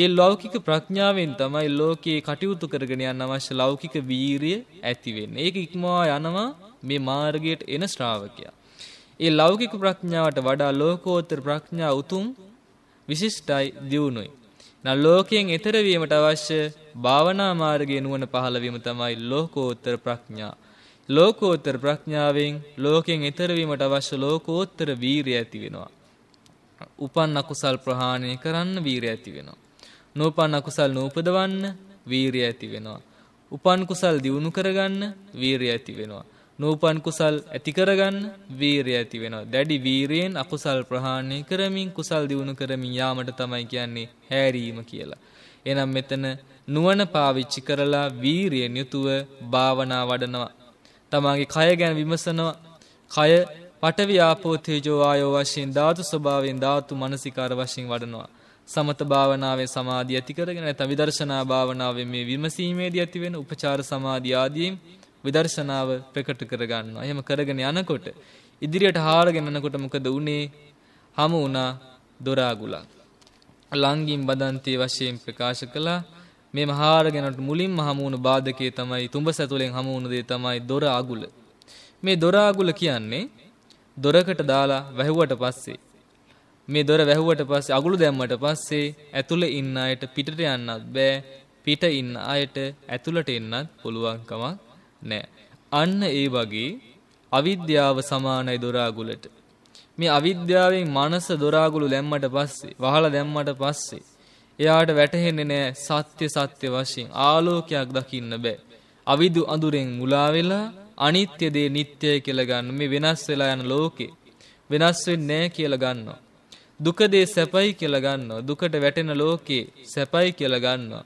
ඒ ලෞකික ප්‍රඥාවෙන් තමයි ලෝකේ කටයුතු කරගෙන යන්න අවශ්‍ය ලෞකික වීරිය ඇති වෙන්නේ. ඒක ඉක්මවා යනවා මේ මාර්ගයට එන ශ්‍රාවකයා. ඒ ලෞකික ප්‍රඥාවට වඩා ලෝකෝත්තර ප්‍රඥා උතුම් විශිෂ්ටයි දියුණුයි. නම් ලෝකයෙන් එතර වීමට අවශ්‍ය භාවනා මාර්ගයේ නුවණ පහළ වීම තමයි ලෝකෝත්තර ප්‍රඥා. ලෝකෝත්තර ප්‍රඥාවෙන් ලෝකයෙන් එතර වීමට අවශ්‍ය ලෝකෝත්තර වීරිය ඇති වෙනවා. උපන් අකුසල් ප්‍රහාණය කරන්න වීරිය ඇති වෙනවා. නූපන් අකුසල් නූපදවන්න වීරිය ඇති වෙනවා. උපන් කුසල් දියුණු කරගන්න වීරිය ඇති වෙනවා. නූපන් කුසල් ඇති කරගන්න වීරිය ඇති වෙනවා. දැඩි වීරියෙන් අකුසල් ප්‍රහාණය කරමින් කුසල් දියුණු කරමින් යාමට තමයි කියන්නේ හැරීම කියලා. එනම් මෙතන නුවණ පාවිච්චි කරලා වීරියෙන් යුතුව භාවනා වඩනවා. තමාගේ කය ගැන විමසනවා. කය පඨවි ආපෝ තේජෝ ආයෝ වශයෙන් ධාතු ස්වභාවයෙන් ධාතු මනසිකාර වශයෙන් වඩනවා. සමත භාවනාවේ සමාධිය ඇති කරගෙන නැත්නම් විදර්ශනා භාවනාවේ මේ විමසීමේදී ඇති වෙන උපචාර සමාධිය ආදීන් විදර්ශනාව ප්‍රකට කරගන්න අයම කරගෙන යනකොට ඉදිරියට හාරගෙනනකොට මොකද වනේ හම වනා දොරාගුලා. ලංගින් බදන්තය වශයෙන් ප්‍රකාශ කලා මේ මහාරගෙනට මුලින් හමුණු බාධකය තමයි තුඹ සැතුලෙන් හමුණුදේ තමයි දොර අගුල. මේ දොරාගුල කියන්නේ දොරකට දාලා වැැහුවට පස්සේ. මේ දොර වැැහුවට පස්සේ අගුළු දැම්මට පස්සේ ඇතුළ ඉන්න අයට පිටට යන්නත් බෑ පිට ඉන්න අයට ඇතුළට එන්නත් පුළුවන්කමක් නෑ. අන්න ඒ වගේ අවිද්‍යාව සමානයි දොරාගුලට. මේ අවිද්‍යාවෙන් මනස දොරාගුළු දැම්මට පස්සේ වහලා දැම්මට පස්සේ එයාට වැටහෙන්නේ නෑ සත්‍ය සත්‍ය වශයෙන් ආලෝකයක් දකින්න බෑ. අවිදු අඳුරෙන් මුලා වෙලා අනිත්‍ය දේ නිට්ටය කියලා ගන්න මේ වෙනස් වෙලා යන ලෝකේ වෙනස් වෙන්නේ නෑ කියලා ගන්නවා. දුක දේ සැපයි කියලා ගන්නවා. දුකට වැටෙන ලෝකේ සැපයි කියලා ගන්නවා.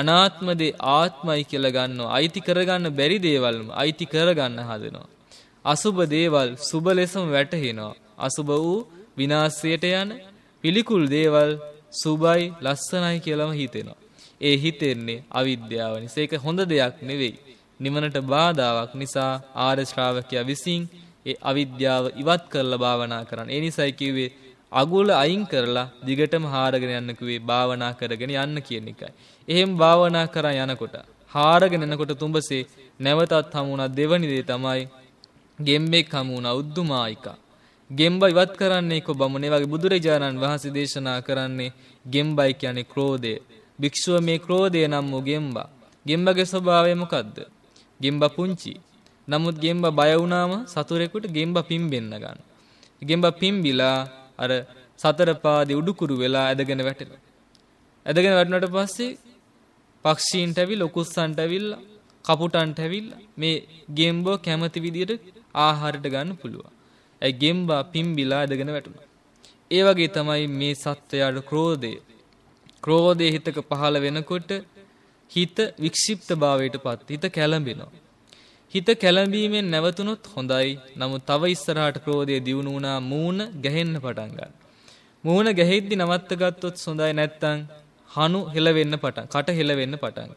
අනාත්මදේ ආත්මයි කියලා ගන්නවා. අයිති කරගන්න බැරි දේවල්ම අයිති කරගන්න හදනවා. අසුබ දේවල් සුබ ලෙසම වැටහෙනවා. අසුබ වූ විනාශයට යන පිළිකුල් දේවල් සුබයි ලස්සනයි කියලාම හිතෙනවා. ඒ හිතෙන්නේ අවිද්‍යාව නිසා. ඒක හොඳ දෙයක් නෙවෙයි. නිවනට බාධාවක් නිසා ආර්ය ශ්‍රාවකයා විසින් ඒ අවිද්‍යාව ඉවත් කරලා භාවනා කරන්න. ඒ නිසායි කිව්වේ අගුල අයින් කරලා දිගටම හාරගෙන යන්න කිව්වේ භාවනා කරගෙන යන්න කියන එකයි. එහෙම භාවනා කරා යනකොට හාරගෙන එනකොට තුඹසේ නැවතත් හමුණා දෙවනි දේ තමයි ගෙම්බෙක් හමුණා උද්දුමායිකා. ගෙම්බ ඉවත් කරන්නේ කො බමුණේ වගේ බුදුරජාණන් වහන්සේ දේශනා කරන්නේ ගෙම්බයි කියන්නේ ක්‍රෝධය. භික්ෂුව මේ ක්‍රෝධය නම් වූ ගෙම්බ. ගෙම්බගේ ස්වභාවය මොකද්ද? ගෙම්බ පුංචි. නමුත් ගෙම්බ බය වුණාම සතුරෙකුට ගෙම්බ පිම්බෙන්න ගන්න. ගෙම්බ පිම්බිලා අර සතර පාදේ උඩුකුරු වෙලා ඇදගෙන වැටෙනවා. ඇදගෙන වැටුණාට පස්සේ පක්ෂීන්ට ඇවිල් ලොකුස්සන්ට ඇවිල් කපුටන්ට ඇවිල් මේ ගෙම්බෝ කැමති විදියට ආහාරට ගන්න පුළුවන්. ඇයි ගෙම්බා පිම්බිලා ඇදගෙන වැටුණා. ඒ වගේ තමයි මේ සත්වයාට ක්‍රෝධය. ක්‍රෝධය හිතක පහළ වෙනකොට හිත වික්ෂිප්තභාවයටපත් හිත කැළඹෙනවා. හිත කැළඹීමෙන් නැවතුනොත් හොඳයි. නමුත් තව ඉස්සරහට ක්‍රෝධය දියුණු වුණා මූණ ගැහෙන්න පටන් ගන්නවා. මූණ ගැහෙද්දි නවත්ත ගත්තොත් හොඳයි නැත්නම් හනු හෙලවෙන්න පටන් කට හෙලවෙන්න පටන්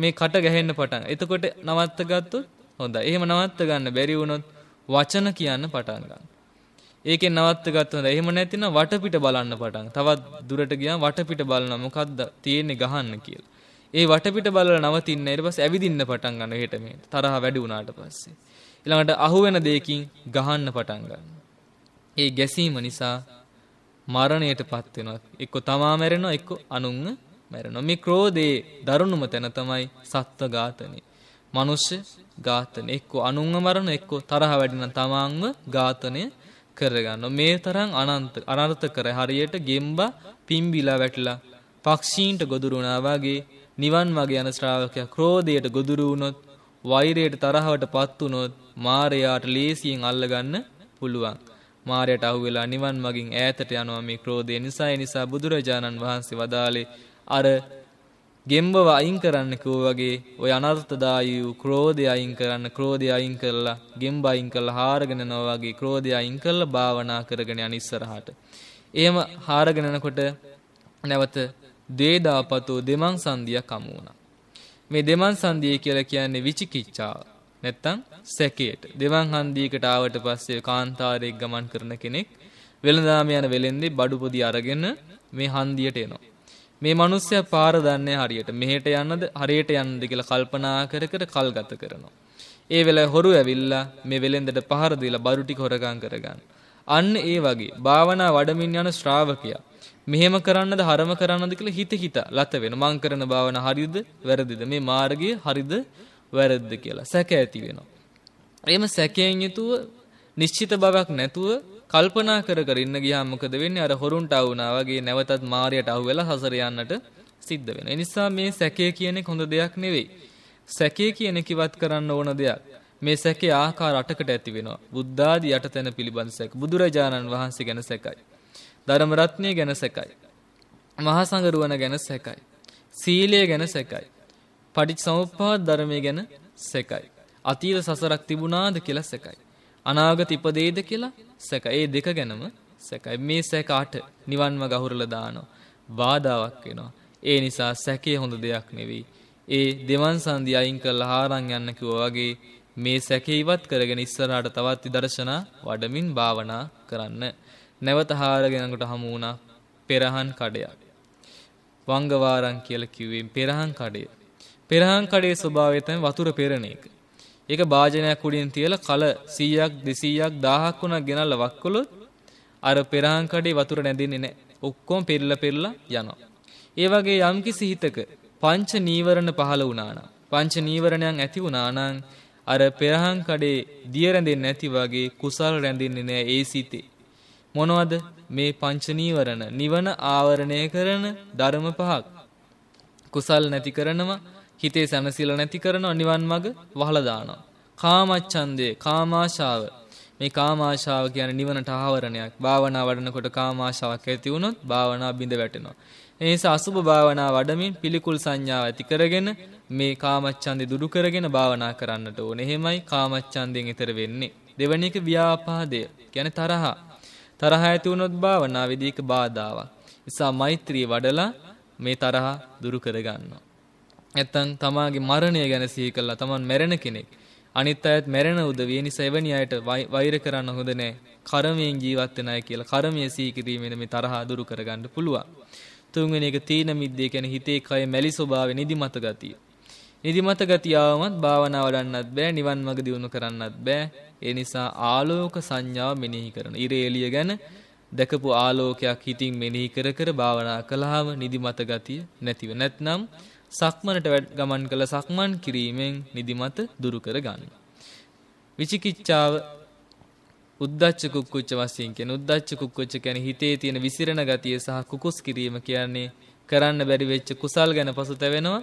මේ කට ගැහෙන්න පටන් එතකොට නවත්ත ගත්තොත් හොඳ එහෙම නවත්ත ගන්න බැරි වුණොත් වචන කියන්න පටන් ගන්න ඒකෙන් නවත්ත ගත්තොත් හොඳ එහෙම නැතිනම් වටපිට බලන්න පටන් තවත් දුරට ගියාම වටපිට බලන මොකද්ද තියෙන්නේ ගහන්න කියලා ඒ වටපිට බලලා නවතින්න ඊට පස්සේ ඇවිදින්න පටන් ගන්න හෙට මේ තරහ වැඩි වුණාට පස්සේ ඊළඟට අහුවෙන දෙයකින් ගහන්න පටන් ගන්න ඒ ගැසීම නිසා මරණයට පත් වෙනවා. එක්ක තමා මැරෙනවා එක්ක අනුන්ව මැරෙනවා. මේ ක්‍රෝධයේ දරුණුම තැන තමයි සත්ව ඝාතනය. මිනිස්සු ඝාතනය එක්ක අනුන්ව මරන එක්ක තරහ වැඩිනම් තමාන්ව ඝාතනය කරගන්නවා. මේ තරම් අනන්ත අනර්ථ කර හරියට ගෙම්බා පිම්බිලා වැටිලා පක්ෂීන්ට ගොදුරු වුණා වගේ නිවන් වගේ යන ශ්‍රාවකයා ක්‍රෝධයට ගොදුරු වුණොත් වෛරයට තරහවට පත් වුණොත් මායයට ලේසියෙන් අල්ලගන්න පුළුවන්. මාරයට අහුවෙලා නිවන් මගින් ඈතට යනවා මේ ක්‍රෝධය නිසා ඒ නිසා බුදුරජාණන් වහන්සේ වදාලේ අර ගෙම්බව අයින් කරන්න කිව්වා වගේ ওই අනර්ථදායී වූ ක්‍රෝධය අයින් කරන්න ක්‍රෝධය අයින් කරලා ගෙම්බ අයින් කරලා හාරගෙන යනවා වගේ ක්‍රෝධය අයින් කරලා භාවනා කරගෙන යන ඉස්සරහට. එහෙම හාරගෙන යනකොට නැවත දේදාපතෝ දෙමන් සංදියක් අමු වුණා. මේ දෙමන් සංදිය කියලා කියන්නේ විචිකිච්ඡාව. නැත්තං සැකේට දෙවන් හන්දීකට ආවට පස්සේ කාන්තාරයෙක් ගමන් කරන කෙනෙක් වෙළඳාම යන වෙලෙන්දේ බඩුපොදි අරගෙන මේ හන්දියට එනවා. මේ මිනිස්සයා පාර දන්නේ හරියට මෙහෙට යන්නද හරියට යන්නද කියලා කල්පනා කර කර කල් ගත කරනවා. ඒ වෙලාවේ හොරු ඇවිල්ලා මේ වෙලෙන්දට පහර දීලා බඩු ටික හොරගම් කරගන්න. අන්න ඒ වගේ භාවනා වඩමින් යන ශ්‍රාවකයා මෙහෙම කරන්නද හරම කරන්නද කියලා හිත හිතා ලත වෙන. මං කරන භාවනා හරියද වැරදිද? මේ මාර්ගය හරියද වැරද්ද කියලා සැක ඇති වෙනවා. එම සැකයෙන් යුතුව නිශ්චිත බවක් නැතුව කල්පනා කර කර ඉන්න ගියාම මොකද වෙන්නේ අර හොරුන්ට આવුනා වගේ නැවතත් මාරයට අහුවෙලා හසර යන්නට සිද්ධ වෙනවා. ඒ නිසා මේ සැකය කියන්නේ හොඳ දෙයක් නෙවෙයි. සැකය කියන එක ඉවත් කරන්න ඕන දෙයක්. මේ සැකේ ආකාර 8කට ඇති වෙනවා. බුද්ධාදී යටතැන පිළිබඳ සැක, බුදුරජාණන් වහන්සේ ගැන සැකයි. ධර්ම රත්නය ගැන සැකයි. මහා සංගරුවන ගැන සැකයි. සීලය ගැන සැකයි. පටිච්චසමුප්පාද ධර්මය ගැන සැකයි. අතීත සසරක් තිබුණාද කියලා සැකයි. අනාගත ඉපදේද කියලා සැක. ඒ දෙක ගැනම සැකයි. මේ සැකාට නිවන්ම ගහුරලා දානවා. බාධාවක් වෙනවා. ඒ නිසා සැකේ හොඳ දෙයක් නෙවෙයි. ඒ දෙවන් සංදි අයින් කරලා හාරන් යන්න කිව්වා වගේ මේ සැකේ ඉවත් කරගෙන ඉස්සරහට තවත් විදර්ශනා වඩමින් භාවනා කරන්න. නැවත හාරගෙනකට හමු වුණා පෙරහන් කඩයක්. වංගවාරං කියලා කිව්වේ පෙරහන් කඩේ. පෙරහන් කඩේ ස්වභාවය තමයි වතුර පෙරණ එක. ඒක භාජනයක් උඩින් තියලා කල 100ක් 200ක් 1000ක් වුණා ගෙනල්ලා වක්කොලොත් අර පෙරහන් කඩේ වතුර නැදින්නේ නැහැ. ඔක්කොම පෙරලා පෙරලා යනවා. ඒ වගේ යම්කිසි හිතක පංච නීවරණ පහළ වුණා නම් පංච නීවරණයන් ඇති වුණා නම් අර පෙරහන් කඩේ දිය රැඳෙන්නේ නැති වගේ කුසල් රැඳෙන්නේ නැහැ ඒ සිතේ. මොනවද මේ පංච නීවරණ නිවන ආවරණය කරන ධර්ම පහක්. කුසල් නැති කරනවා හිතේ සැනසීල නැති කරන නිවන් මඟ වහලා දානවා. කාමච්ඡන්දේ කාමාශාව මේ කාමාශාව කියන්නේ නිවනට ආවරණයක්. භාවනා වඩනකොට කාමාශාවක් ඇති වුණොත් භාවනා බිඳ වැටෙනවා. ඒ නිසා අසුභ භාවනා වඩමින් පිළිකුල් සංඥාව ඇති කරගෙන මේ කාමච්ඡන්දේ දුරු කරගෙන භාවනා කරන්නට ඕනේ. එහෙමයි කාමච්ඡන්දෙන් ඈතර වෙන්නේ. දෙවැනි එක ව්‍යාපාදය කියන්නේ තරහ. තරහ ඇති වුණොත් භාවනා විදීක බාධාවක්. නිසා මෛත්‍රී වඩලා මේ තරහ දුරු කරගන්නවා. නැත්තම් තමාගේ මරණය ගැන සිහි කළා තමන් මැරෙන කෙනෙක් අනිත් අයත් මැරෙන උදවිය නිසා එවැනි අයට වෛර කරන්න හොඳ නෑ. කර්මයෙන් ජීවත් වෙන අය කියලා කර්මයේ සීකීමෙන් මේ තරහ දුරු කරගන්න පුළුවන්. තුන්වෙනි එක තීන මිද්දේ කියන්නේ හිතේ කය මැලි ස්වභාවය නිදිමත ගතිය. නිදිමත ගතිය ආවමත් භාවනා වඩන්නත් බෑ, නිවන් මඟ දියුණු කරන්නත් බෑ. ඒ නිසා ආලෝක සංඥාව මෙනෙහි කරන. ඉරේලිය ගැන දැකපු ආලෝකයක් හිතින් මෙනෙහි කර කර භාවනා කළාම නිදිමත ගතිය නැතිව නැත්නම් සක්මනට ගමන් කළ සක්මන් කිරීමෙන් නිදිමත දුරු කර ගන්න. විචිකිච්ඡාව උද්දච්ච කුක්කුච්ච වශයෙන් කියන උද්දච්ච කුක්කුච්ච කියන්නේ හිතේ තියෙන විසිරණ ගතිය සහ කුකුස් කිරීම කියන්නේ කරන්න බැරි වෙච්ච කුසල් ගැන පසුතැවෙනවා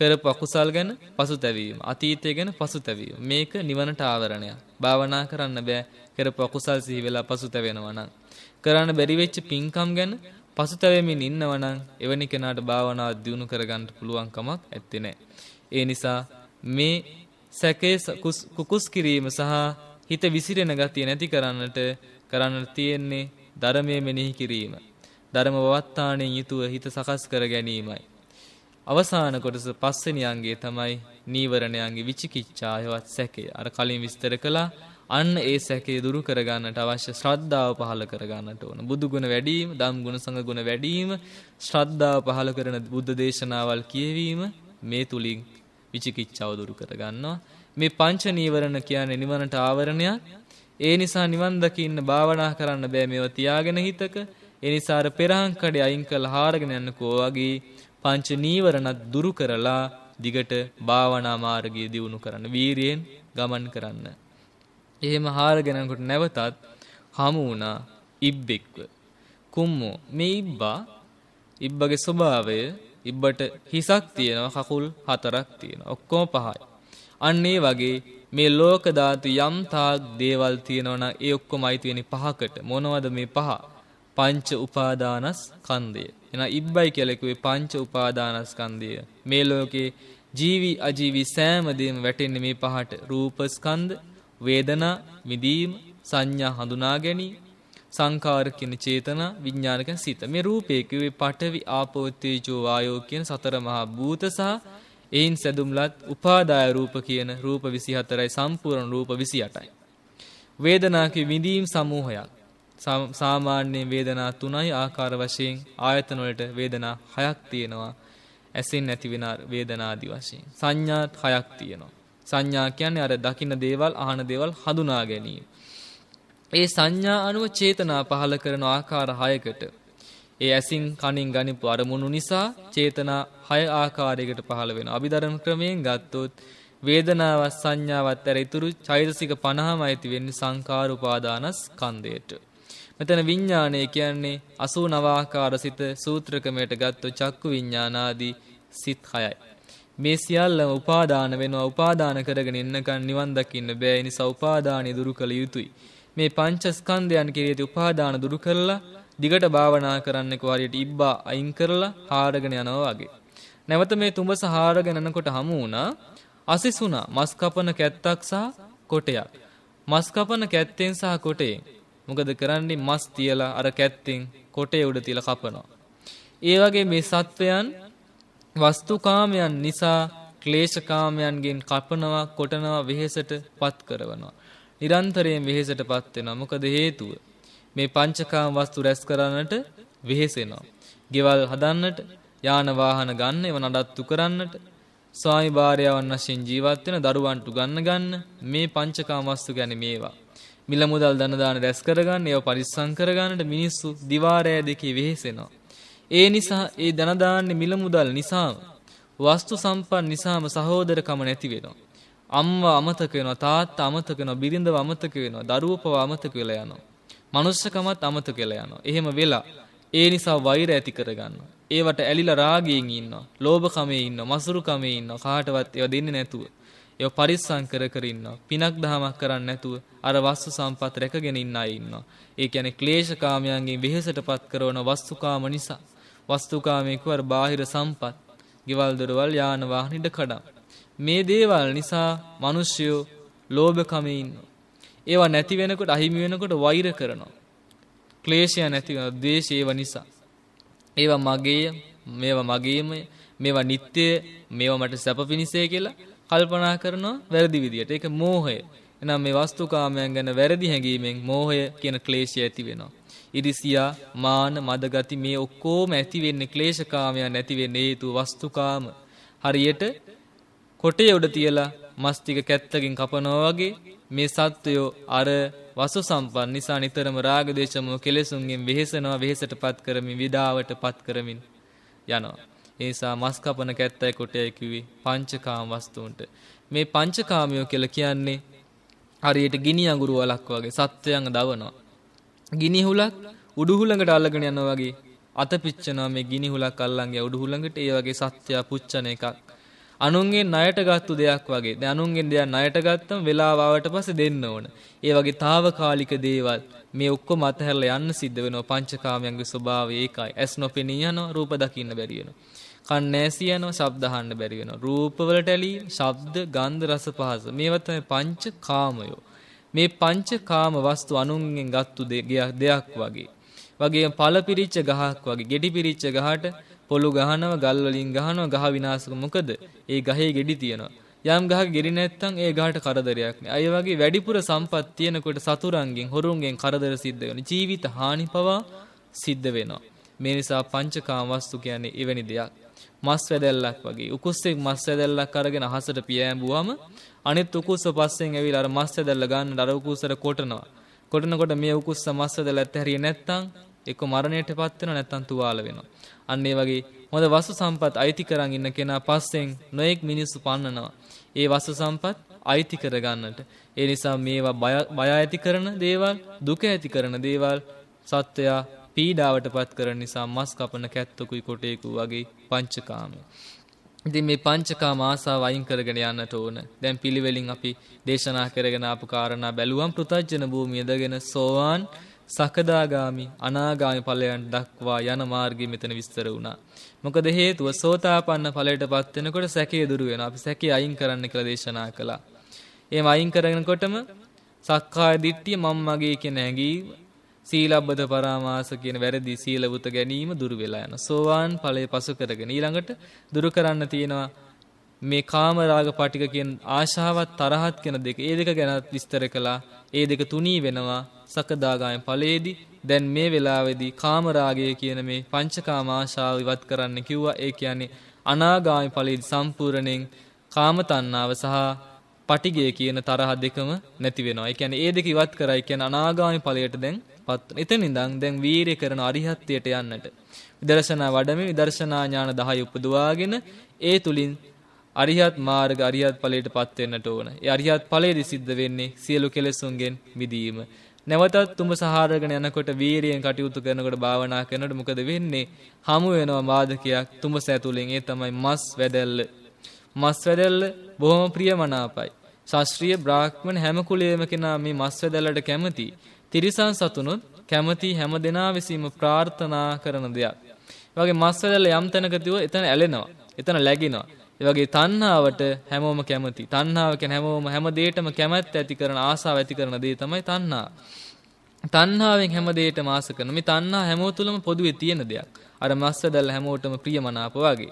කරපු අකුසල් ගැන පසුතැවීම අතීතය ගැන පසුතැවීම මේක නිවනට ආවරණයක් භාවනා කරන්න බෑ කරපු අකුසල් සිහි වෙලා පසුතැවෙනවා නම් කරන්න බැරි වෙච්ච පින්කම් ගැන පසුතැවෙමින් ඉන්නවනම් එවැනි කෙනාට භාවනාව දියුණු කරගන්න පුළුවන් කමක් ඇත්තේ නැහැ. ඒ නිසා මේ සැකේ කුකුස් කිරීම සහ හිත විසිරෙන ගතිය නැති කරන්නට කරන්න තියෙන්නේ ධර්මයේ මෙනෙහි කිරීම. ධර්ම වවත්තාණයෙන් යුතුව හිත සකස් කර ගැනීමයි. අවසාන කොටස පස්වෙනි අංගය තමයි නීවරණයන්ගේ විචිකිච්ඡායවත් සැකේ. අර කලින් විස්තර කළා අන්න ඒ සැකේ දුරු කරගන්නට අවශ්‍ය ශ්‍රද්ධාව පහළ කරගන්නට ඕන. බුදු ගුණ වැඩිම, ධම් ගුණ සංඝ ගුණ වැඩිම, ශ්‍රද්ධාව පහළ කරන බුද්ධ දේශනාවල් කියවීම මේ තුලින් විචිකිච්ඡාව දුරු කරගන්නවා. මේ පංච නීවරණ කියන්නේ නිවනට ආවරණයක්. ඒ නිසා නිවන් දකින්න භාවනා කරන්න බෑ මේව තියාගෙන හිතක. ඒ නිසා අර පෙරහන් කඩේ අයින් කරලා හාරගෙන යන්නකෝ වගේ පංච නීවරණත් දුරු කරලා දිගට භාවනා මාර්ගය දියුණු කරන්න. වීරියෙන් ගමන් කරන්න. එහෙම හාරගෙනකොට නැවතත් හමු වුණා ඉබ්බෙක්ව. කුම්මෝ මේ ඉබ්බා ඉබ්බගේ ස්වභාවය ඉබ්බට හිසක් තියෙනවා කකුල් හතරක් තියෙනවා ඔක්කොම පහයි. අන්න ඒ වගේ මේ ලෝක ධාතු යම් තාක් දේවල් තියෙනවනම් ඒ ඔක්කොම අයිති වෙන්නේ පහකට. මොනවද මේ පහ? පංච උපාදානස් කන්දය. එන ඉබ්බයි කියලා කිව්වේ පංච උපාදානස් කන්දය. මේ ලෝකේ ජීවි අජීවි සෑම දෙයක්ම වැටෙන්නේ මේ පහට. රූපස්කන්ධ, වේදනා විඳීම සංඥා හඳුනා ගැනීම සංකාර කියන චේතනා විඥාන කියන සිත මේ රූපේ කිව්වේ පඨවි ආපෝ තේජෝ වායෝ කියන සතර මහා භූත සහ එයින් සැදුම්ලත් උපාදාය රූප කියන රූප 24යි සම්පූර්ණ රූප 28යි වේදනා කිය විඳීම් සමූහයක් සාමාන්‍ය වේදනා තුනයි ආකාර වශයෙන් ආයතන වලට වේදනා හයක් තියෙනවා ඇසින් නැති වෙන වේදනා ආදි වශයෙන් සංඥාත් හයක් තියෙනවා සංඥා කියන්නේ අර දකින්න දේවල් අහන දේවල් හඳුනා ගැනීම. ඒ සංඥා අනුව චේතනා පහළ කරන ආකාර 6කට ඒ ඇසින් කනින් ගනිපු අරමුණු නිසා චේතනා 6 ආකාරයකට පහළ වෙනවා. අභිධර්ම ක්‍රමයෙන් ගත්තොත් වේදනාවත් සංඥාවත් ඇර ඉතුරු චෛතසික 50ම ඇති වෙන්නේ සංකාර උපාදානස්කන්ධයට. මෙතන විඥානය කියන්නේ 89 ආකාර සිත සූත්‍රකමයට ගත්තොත් චක්කු විඥානාදී සිත් 6යි. මේ සියල්ල උපාදාන වෙනවා උපාදාන කරගෙන එන්නකන් නිවන් දකින්න බෑ ඒ නිසා උපාදානෙ දුරු කළ යුතුයි. මේ පංචස්කන්ධයන් කෙරෙහි උපාදාන දුරු කරලා දිගට භාවනා කරන්න එක වාරියට ඉබ්බා අයින් කරලා හාරගෙන යනවා වගේ. නැවත මේ තුඹස හාරගෙන යනකොට හමු වුණා අසිසුණා මස් කපන කැත්තක් සහ කොටයක්. මස් කපන කැත්තෙන් සහ කොටයෙන් මොකද කරන්නේ මස් තියලා අර කැත්තෙන් කොටේ උඩ තියලා කපනවා. ඒ වගේ මේ සත්වයන් වස්තුකාමයන් නිසා ක්ලේශකාමයන්ගෙන් කපනවා කොටනවා වෙහෙසට පත් කරවනවා. නිරන්තරයෙන් වෙහෙසට පත්වෙනවා මොකද හේතුව. මේ පංචකාම වස්තු රැස් කරන්නට වෙහෙසෙනවා. ගෙවල් හදන්නට යානවාහන ගන්න එව නඩත්තු කරන්නට ස්වාමි භාරයාවන් වශයෙන් ජීවත් වෙන දරුවන්ට ගන්න ගන්න මේ පංචකාම වස්තු ගැන මේවා. මිල මුදල් දන දාන රැස් කරගන්න ඒව පරිස්සම් කරගන්නට මිනිස්සු දිවාරෑ දෙකේ වෙහෙසෙනවා. ඒ නිසා ඒ දනදාන්නේ මිල මුදල් නිසාම වස්තු සම්පන්න නිසාම සහෝදරකම නැති වෙනවා. අම්මා අමතක වෙනවා, තාත්තා අමතක වෙනවා, බිරිඳව අමතක වෙනවා, දරුවෝ පවා අමතක වෙලා යනවා. මනුස්සකමත් අමතක වෙලා යනවා. එහෙම වෙලා ඒ නිසා වෛර ඇති කරගන්නවා. ඒවට ඇලිලා රාගයෙන් ඉන්නවා. ලෝභකමේ ඉන්නවා. මසුරුකමේ ඉන්නවා. කාටවත් ඒව දෙන්නේ නැතුව. ඒව පරිස්සම් කර කර ඉන්නවා. පිනක් දහමක් කරන්නේ නැතුව අර වස්තු සම්පත් රැකගෙන ඉන්න අය ඉන්නවා. ඒ කියන්නේ ක්ලේශකාමයන්ගෙන් වෙහෙසටපත් කරන වස්තුකාම නිසා වස්තුකාමයකු අර බාහිර සම්පත්, ගෙවල් දොරවල් යාන වාහන ඉඩ කඩම්. මේ දේවල් නිසා මිනිස්සුયો ලෝභකමේ ඉන්නවා. ඒවා නැති වෙනකොට අහිමි වෙනකොට වෛර කරනවා. ක්ලේශය නැති වෙනවා ද්වේෂය ඒවා නිසා. ඒවා මගේ, මේවා මගේම, මේවා නිත්‍ය, මේවා මට සැප පිණිසේ කියලා කල්පනා කරනවා වැරදි විදියට. ඒක මෝහය. එනම් මේ වස්තුකාමයන් ගැන වැරදි හැඟීමෙන් මෝහය කියන ක්ලේශය ඇති වෙනවා. ඉරිසියා මාන මදගති මේ ඔක්කෝම ඇති වෙන්නේ ක්ලේශකාමයන් ඇති වෙන්නේ හේතු වස්තුකාම. හරියට කොටේ උඩ තියලා මස් ටික කැත්තකින් කපනවා වගේ මේ සත්වයෝ අර වසු සම්පන්න නිසා නිතරම රාග දේශම කෙලෙසුන්ගෙන් වෙහෙසනවා වෙහෙසටපත් කරමින් විඩාවටපත් කරමින් යනවා. ඒ නිසා මස් කපන කැත්තයි කොටයයි කිව්වේ පංචකාම වස්තුන්ට. මේ පංචකාමියෝ කියලා කියන්නේ හරියට ගිනි අඟුරු වලක් වගේ සත්වයන් දවනවා. ගිනිහුලක් උඩුහුළඟට අල්ලගෙන යනවා වගේ අත පිච්චනවා මේ ගිනිහුලක් අල්ලන් ගියා උඩුහුළඟට ඒ වගේ සත්‍ය පුච්චන එකක් අනුන්ගේ ණයට ගත්තු දෙයක් වගේ දැන් අනුන්ගෙන් දෙයක් ණයට ගත්තම වෙලාව ආවට පස්සේ දෙන්න ඕන ඒ වගේ తాවකාලික දේවල් මේ ඔක්කොම අතහැරලා යන්න සිද්ධ වෙනවා පංචකාමයන්ගේ ස්වභාවය ඒකයි ඇස් නොපෙනී යනවා රූප දකින්න බැරි වෙනවා කන් නැසී යනවා ශබ්ද අහන්න බැරි වෙනවා රූපවලට ඇලීම් ශබ්ද ගන්ධ රස පහස මේවා තමයි පංචකාමයෝ මේ පංචකාම වස්තු අනුන්ගෙන් ගත්තු දෙයක් වගේ. වගේ පළපිරිච්ච ගහක් වගේ ගෙඩි පිරිච්ච ගහට පොළු ගහනව ගල් වලින් ගහනව ගහ විනාශක මොකද? ඒ ගහේ ගෙඩි තියෙනවා. යම් ගහක ගෙඩි නැත්තම් ඒ ගහට කරදරයක් නෑ. අය වගේ වැඩිපුර සම්පත් තියෙනකොට සතුරන්ගෙන් හොරුන්ගෙන් කරදර සිද්ධ වෙන ජීවිත හානි පවා සිද්ධ වෙනවා. මේ නිසා පංචකාම වස්තු කියන්නේ එවැනි දෙයක්. මස් වැදැල්ලක් වගේ උකුස්සෙක් මස් වැදැල්ලක් අරගෙන අහසට පියෑඹුවාම අනිත් උකුස්ස පස්සෙන් ඇවිල්ලා අර මස් වැදැල්ල ගන්න අර උකුස්සට කොටනවා කොටනකොට මේ උකුස්ස මස් වැදැල්ල ඇත්තහැරියේ නැත්තම් එක්ක මරණයටපත් වෙනවා නැත්තම් තුවාල වෙනවා අන්න ඒ වගේ හොඳ වස්තු සම්පත් අයිති කරන් ඉන්න කෙනා පස්සෙන් නොඑක් මිනිස්සු පන්නනවා ඒ වස්තු සම්පත් අයිති කරගන්නට. ඒ නිසා මේවා බය ඇති කරන දේවල් දුක ඇති කරන දේවල් සත්වයා පීඩාවට පත් කරන නිසා මස් කපන කැත්තකුයි කොටයකු වගේ පංචකාමය. ඉතින් මේ පංචකා මාසාව අයින් කරගෙන යන්නට ඕන. දැන් පිළිවෙලින් අපි දේශනා කරගෙන ආපු කාරණා බැලුවම් පෘථජන භූමියදගෙන සෝවාන් සකදාගාමි අනාගාමි ඵලයන් දක්වා යන මාර්ගය මෙතන විස්තර වුණා. මොකද හේතුව සෝතාපන්න ඵලයට පත් වෙනකොට සැකය දුරු වෙනවා. අපි සැකය අයින් කරන්න කියලා දේශනා කළා. එහෙම අයින් කරගෙනකොටම සක්කාය දිට්ඨිය මම මගේ කියන හැඟීම සීලබ්බත පරාමාස කියන වැරදි සීලවුත ගැනීම දුරු වෙලා යන සෝවාන් ඵලය පසු කරගෙන ඊළඟට දුරු කරන්න තියෙනවා මේ කාමරාග පටික කියන ආශාවත් තරහත් කියන දෙක ඒ දෙක ගැනත් විස්තර කළා ඒ දෙක තුනී වෙනවා සකදාගායන් ඵලයේදී දැන් මේ වෙලාවේදී කාමරාගය කියන මේ පංචකාම ආශාව ඉවත් කරන්න කිව්වා ඒ කියන්නේ අනාගාමි ඵලයේදී සම්පූර්ණයෙන් කාම තණ්හාව සහ පටිගය කියන තරහ දෙකම නැති වෙනවා. ඒ කියන්නේ ඒ දෙක ඉවත් කරයි කියන අනාගාමි ඵලයට දැන් පත් එතන ඉඳන් දැන් වීරිය කරන අරිහත්ත්වයට යන්නට විදර්ශනා වඩමින් විදර්ශනා ඥාන 10 උපදවාගෙන ඒ තුලින් අරිහත් මාර්ග අරිහත් ඵලයට පත් වෙන්නට ඕන. ඒ අරිහත් ඵලයේදී සිද්ධ වෙන්නේ සියලු කෙලෙසුන්ගෙන් මිදීම. නැවතත් තුඹ සහාරගෙන යනකොට වීරියෙන් කටයුතු කරනකොට භාවනා කරනකොට මොකද වෙන්නේ? හමු වෙනවා මාදකයක් තුඹ සැතුලෙන්. ඒ තමයි මස් වැදැල්ල. මස් වැදැල්ල බොහොම ප්‍රියමනාපයි. ශාස්ත්‍රීය බ්‍රාහ්මණ හැම කුලයේම කෙනා මේ මස් වැදැල්ලට කැමති. තිරිසන් සතුනුත් කැමති හැම දෙනා විසීම ප්‍රාර්ථනා කරන දෙයක්. වගේ මස්සලල යම් තැනකතිව එතන ඇලෙනවා. එතන läගිනවා. වගේ තණ්හාවට හැමෝම කැමති. තණ්හාව කියන්නේ හැමෝම හැම දෙයකටම කැමැත්ත ඇති කරන ආසාව ඇති කරන දේ තමයි තණ්හා. තණ්හාවෙන් හැම දෙයකටම ආස කරන මේ තණ්හා හැමෝතුළම පොදුවේ තියෙන දෙයක්. අර මස්සදැල්ල හැමෝටම ප්‍රියමනාප වගේ.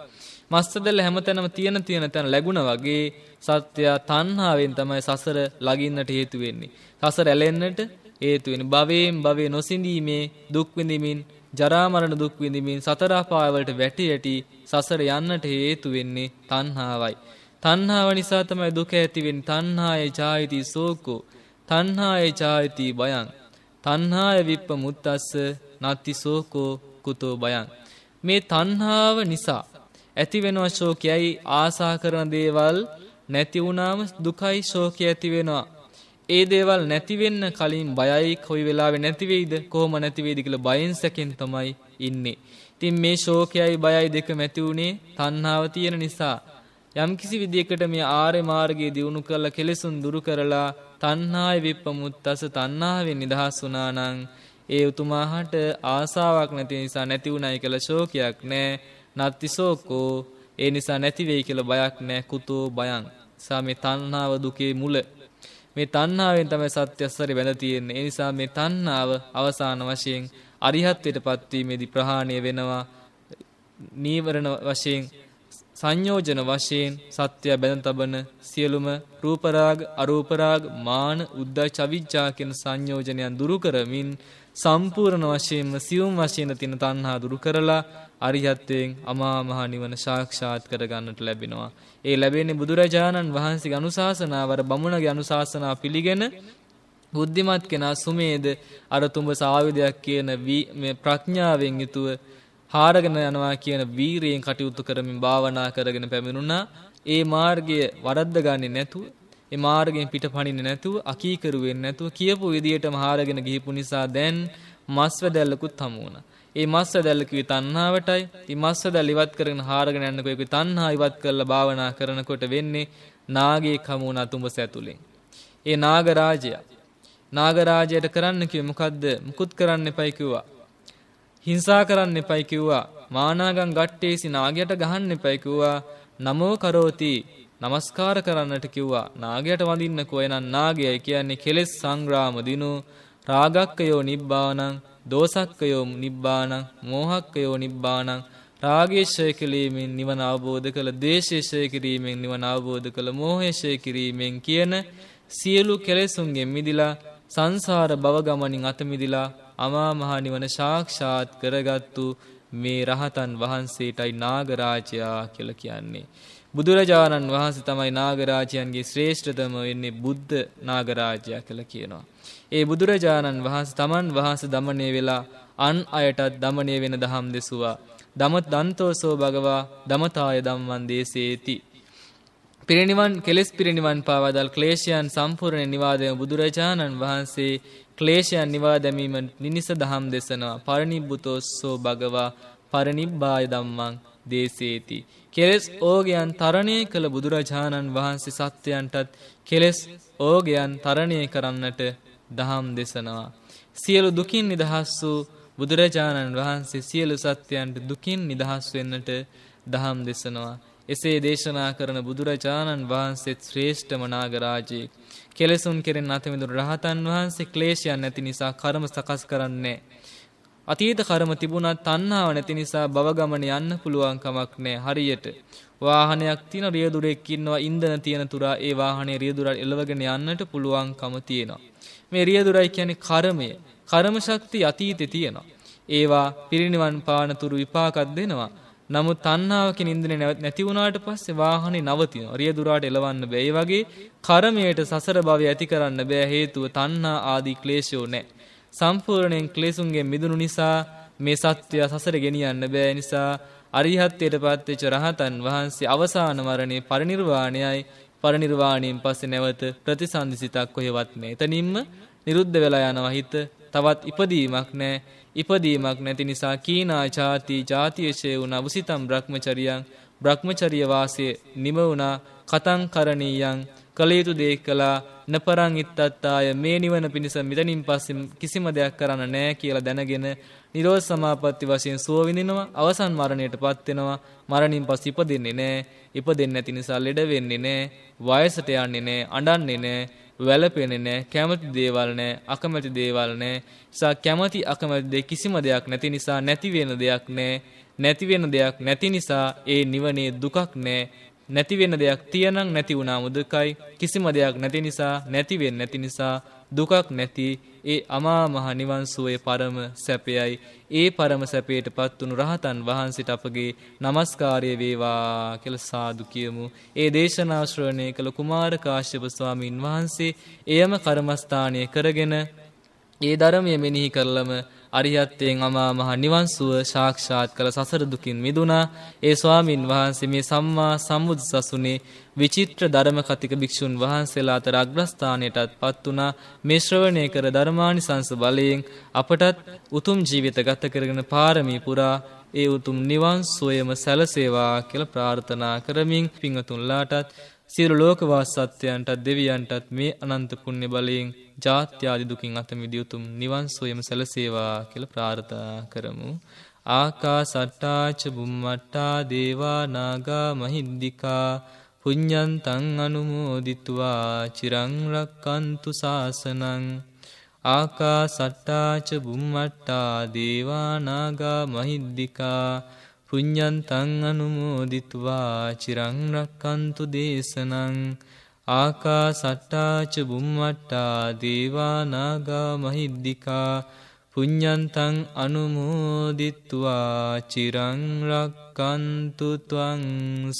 මස්සදැල්ල හැමතැනම තියෙන තියෙන තැන ලැබුණා වගේ සත්‍ය තණ්හාවෙන් තමයි සසර ලගින්නට හේතු වෙන්නේ. සසර ඇලෙන්නට හේතු වෙන භවයෙන් භවය නොසිඳීමේ දුක් විඳිමින් ජරා මරණ දුක් විඳිමින් සතර අපාය වලට වැටි යටි සසර යන්නට හේතු වෙන්නේ තණ්හාවයි. තණ්හාව නිසා තමයි දුක ඇති වෙන්නේ. තණ්හායේ ඡායති සෝකෝ. තණ්හායේ ඡායති බයං. තණ්හාය විප්පමුත්තස්ස නත්ති සෝකෝ කුතෝ බයං. මේ තණ්හාව නිසා ඇතිවෙනව ශෝකයයි ආසා කරන දේවල් නැති වුණාම දුකයි ශෝකය ඇති වෙනවා. ඒ දේවල් නැතිවෙන්න කලින් බයයි කොයි වෙලාවෙ නැතිවෙයිද කොහොම නැතිවේද කියලා බයෙන් සැකෙන් තමයි ඉන්නේ. ඉතින් මේ ශෝකයයි බයයි දෙක මැති වුණේ තණ්හාව තියෙන නිසා. යම්කිසි විදියකට මේ ආර්ය මාර්ගයේ දියුණු කරලා කෙලෙසුන් දුරු කරලා තණ්හාය විප්පමුත්තස තණ්හාවෙන් නිදහස් වුණා නම් ඒ උතුමාහට ආසාවක් නැති නිසා නැති වුණයි කියලා ශෝකයක් නැහැ. නත්ති ශෝකෝ ඒ නිසා නැති වෙයි කියලා බයක් නැහැ. කුතෝ බයං. සාමේ තණ්හාව දුකේ මුල මේ තණ්හාවෙන් තමයි සත්‍ය අස්සරේ වැඳ තියෙන්නේ. ඒ නිසා මේ තණ්හාව අවසාන වශයෙන් අරිහත්ත්වයටපත් වීමේදී ප්‍රහාණය වෙනවා. නීවරණ වශයෙන් සංයෝජන වශයෙන් සත්‍ය බැඳ තබන සියලුම රූපරාග අරූපරාග මාන උද්දච්ච අවිජ්ජා කියන සංයෝජනයන් දුරු කරමින් සම්පූර්ණ වශයෙන්ම සියුම් වශයෙන් තියෙන තණ්හා දුරු කරලා අරිහත්ත්වයෙන් අමා මහ නිවන සාක්ෂාත් කරගන්නට ලැබෙනවා. ඒ ලැබෙන්නේ බුදුරජාණන් වහන්සේගේ අනුශාසනාව අර බමුණගේ අනුශාසනාව පිළිගෙන බුද්ධිමත් කෙනා සුමේද අර තුඹ සාවිදයක් කියන ප්‍රඥාවෙන් යුතුව හාරගෙන යනවා කියන වීරියෙන් කටයුතු කරමින් භාවනා කරගෙන පැමිණුණා. ඒ මාර්ගය වරද්ද ගන්නේ නැතුව ඒ මාර්ගයෙන් පිටපණින්නේ නැතුව අකීකරු වෙන්නේ නැතුව කියපු විදියටම හාරගෙන ගිහිපු නිසා දැන් මස්වැදැල්ලකුත් හමු වුණා. ඒ මස්වැදැල්ල කිවි තණ්හාවටයි. ඉතින් මස්වැදැල්ල ඉවත් කරගෙන හාරගෙන යනකොට ඒකේ තණ්හා ඉවත් කරලා භාවනා කරනකොට වෙන්නේ නාගේ කමුණ අතුඹස ඇතුලෙන්. ඒ නාගරාජයා නාගරාජයට කරන්න කිව්වේ මොකද්ද? මුකුත් කරන්න එපයි කිව්වා. හිංසා කරන්න එපයි කිව්වා. මානාගම් ගට්ටේසි නාගයට ගහන්න එපයි කිව්වා. නමෝ කරෝති নমස්කාර කරන්නට කිව්වා නාගයට වඳින්නකෝ එනං නාගයයි කියන්නේ කෙලෙස් සංග්‍රාම දිනු රාගක්කයෝ නිබ්බානං දෝසක්කයෝ නිබ්බානං මෝහක්කයෝ නිබ්බානං රාගේශය කිරීමෙන් නිවන අවබෝධ කළ දේශේෂය කිරීමෙන් නිවන අවබෝධ කළ මෝහේෂය කිරීමෙන් කියන සියලු කෙලෙසුන්ගෙන් මිදිලා සංසාර බවගමනින් අතමිදිලා අමාමහා නිවන සාක්ෂාත් කරගත්තු මේ රහතන් වහන්සේටයි නාගරාජයා කියලා කියන්නේ. බුදුරජාණන් වහන්සේ තමයි නාගරාජයන්ගේ ශ්‍රේෂ්ඨතම වෙන්නේ බුද්ධ නාගරාජයා කියලා කියනවා. ඒ බුදුරජාණන් වහන්සේ තමන් වහන්සේ দমনය වෙලා අන් අයටත් দমনය වෙන දහම් දෙසුවා. දම දන්තෝසෝ භගවා දමතාය ධම්මං දේසේති. පිරිනිවන් කෙලෙස් පිරිනිවන් පාවදල් ක්ලේශයන් සම්පූර්ණ නිවාදයෙන් බුදුරජාණන් වහන්සේ ක්ලේශයන් නිවා දැමීම නිනිස දහම් දෙසනවා. පරිනිබ්බුතෝසෝ භගවා පරිනිබ්බාය ධම්මං දේසේති. කෙලෙස් ඕගයන් තරණය කළ බුදුරජාණන් වහන්සේ සත්‍යයන්ටත් කෙලෙස් ඕගයන් තරණය කරන්නට දහම් දෙසනවා. සියලු දුකින් නිදහස් වූ බුදුරජාණන් වහන්සේ සියලු සත්‍යයන්ට දුකින් නිදහස් වෙන්නට දහම් දෙසනවා. එසේ දේශනා කරන බුදුරජාණන් වහන්සේත් ශ්‍රේෂ්ඨ මනාගරාජයෙක්. කෙලෙසුන් කෙරෙන් අතමිදුර රහතන් වහන්සේ ක්ලේශයන් නැති නිසා කරම සකස් කරන්නේ. අතීත කර්ම තිබුණත් තණ්හාව නැති නිසා භව ගමන යන්න පුළුවන් කමක් නැහැ හරියට. වාහනයක් තියෙන රියදුරෙක් ඉන්නවා ඉන්ධන තියෙන තුරා ඒ වාහනේ රියදුරට එලවගෙන යන්නට පුළුවන්කම තියෙනවා. මේ රියදුරයි කියන්නේ කර්මය. කර්ම ශක්තිය අතීතේ තියෙනවා. ඒවා පිරිනිවන් පාන තුරු විපාකත් දෙනවා. නමුත් තණ්හාවකින් ඉන්ද්‍රිය නැති වුණාට පස්සේ වාහනේ නවතිනවා. රියදුරාට එලවන්න බෑ. ඒ වගේ කර්මයට සසර භවය ඇති කරන්න බෑ හේතුව තණ්හා ආදී ක්ලේශයෝ නැහැ. සම්පූර්ණයෙන් ක්ලේසුන්ගේ මිදුණු නිසා මේ සත්වයා සසර ගෙනියන්න බෑ නිසා අරිහත්ත්වයට පත්වෙච්ච රහතන් වහන්සේ අවසාන මරණේ පරිණිර්වාණයයි පරිණිර්වාණයෙන් පස්සේ නැවත ප්‍රතිසන්දි සිතක් කොහෙවත් නෑ. එතනින්ම නිරුද්ධ වෙලා යනවා හිත. තවත් ඉපදීමක් නෑ. ඉපදීමක් නැති නිසා කීනා ಜಾති ಜಾතියෂේ වුණා වසිතම් භ්‍රමචරියං භ්‍රමචර්ය වාසයේ නිම වුණා කතං කරණීයං කලේතු දේ කළා නපරං ඉත්තත්තාය මේ නිවන පිණිස මිදනින් පස්සේ කිසිම දෙයක් කරන්න නෑ කියලා දැනගෙන නිරෝධ සමාපatti වශයෙන් සුව විඳිනවා අවසන් මරණයටපත් වෙනවා මරණින් පස්සේ ඉපදෙන්නේ නෑ ඉපදෙන්නේ නැති නිසා ලෙඩ වෙන්නේ නෑ වයසට යන්නේ නෑ අඬන්නේ නෑ වැළපෙන්නේ නෑ කැමති දේවල් නෑ අකමැති දේවල් නෑ නිසා කැමති අකමැති දෙ කිසිම දෙයක් නැති නිසා නැති වෙන දෙයක් නෑ නැති වෙන දෙයක් නැති නිසා ඒ නිවනේ දුකක් නෑ නැති වෙන දෙයක් තියනං නැති වුණාම දුකයි කිසිම දෙයක් නැති නිසා නැති වෙන්නේ නැති නිසා දුකක් නැති ඒ අමා මහ නිවන් සුවේ පරම සැපයයි ඒ පරම සැපයට පත්වුණු රහතන් වහන්සේට අපගේ নমස්කාරය වේවා කියලා සාදු කියමු ඒ දේශනා ශ්‍රවණය කළ කුමාර කාශ්‍යප ස්වාමීන් වහන්සේ එයම කර්මස්ථානය කරගෙන ඒ ධර්මය මෙනෙහි කරලම අරිහත්යෙන් අමා මහ නිවන් සුව සාක්ෂාත් කළ සසර දුකින් මිදුණා. ඒ ස්වාමින් වහන්සේ මේ සම්මා සම්බුදු සසුනේ විචිත්‍ර ධර්ම කතික භික්ෂුන් වහන්සේලා අතර අග්‍රස්ථානයටත් පත් වුණා. මේ ශ්‍රවණය කර ධර්මානිසංස බලයෙන් අපටත් උතුම් ජීවිත ගත කරගෙන පාරමී පුරා ඒ උතුම් නිවන් සුවයම සැලසේවා කියලා ප්‍රාර්ථනා කරමින් පිංගතුන්ලාටත් සියලු ලෝකවාස සත්‍යයන්ටත් දෙවියන්ටත් මේ අනන්ත පුණ්‍ය බලයෙන් ජාත්‍යාදි දුකින් අත මිදිය උතුම් නිවන් සොයම සැලසේවා කියලා ප්‍රාර්ථනා කරමු. ආකාසට්ටාච බුම්මට්ටා දේවා නාග මහිද්దికා පුඤ්ඤන්තං අනුමෝදිත්වා චිරං රක්칸තු සාසනං ආකාසට්ටාච බුම්මට්ටා දේවා නාග මහිද්దికා පුඤ්ඥන්තං අනුමෝදිත්වා චිරංරක්කන්තු දේශනං ආකා සට්ටාච බුම්මට්ටා දේවානාගා මහිද්දිකා පුඤ්ඥන්තං අනුමෝදිත්වා චිරංරක්කන්තුතුවං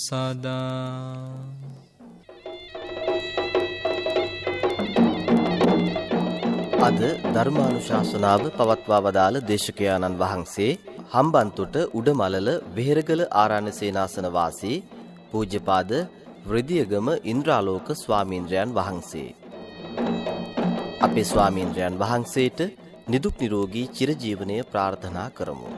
සදා අද ධර්මානුශාසනාව පවත්වා වදාළ දේශකයාණන් වහන්සේ හම්බන්තොට උඩමලල වෙහෙරගල ආරාණ සේනාසන වාසී පූජ්‍යපාද වෘදියගම ඉන්ද්‍රාලෝක ස්වාමීන්ද්‍රයන් වහන්සේ. අපේ ස්වාමීන්ද්‍රයන් වහන්සේට නිදුක් නිරෝගී චිරජීවනය ප්‍රාර්ථනා කරමු.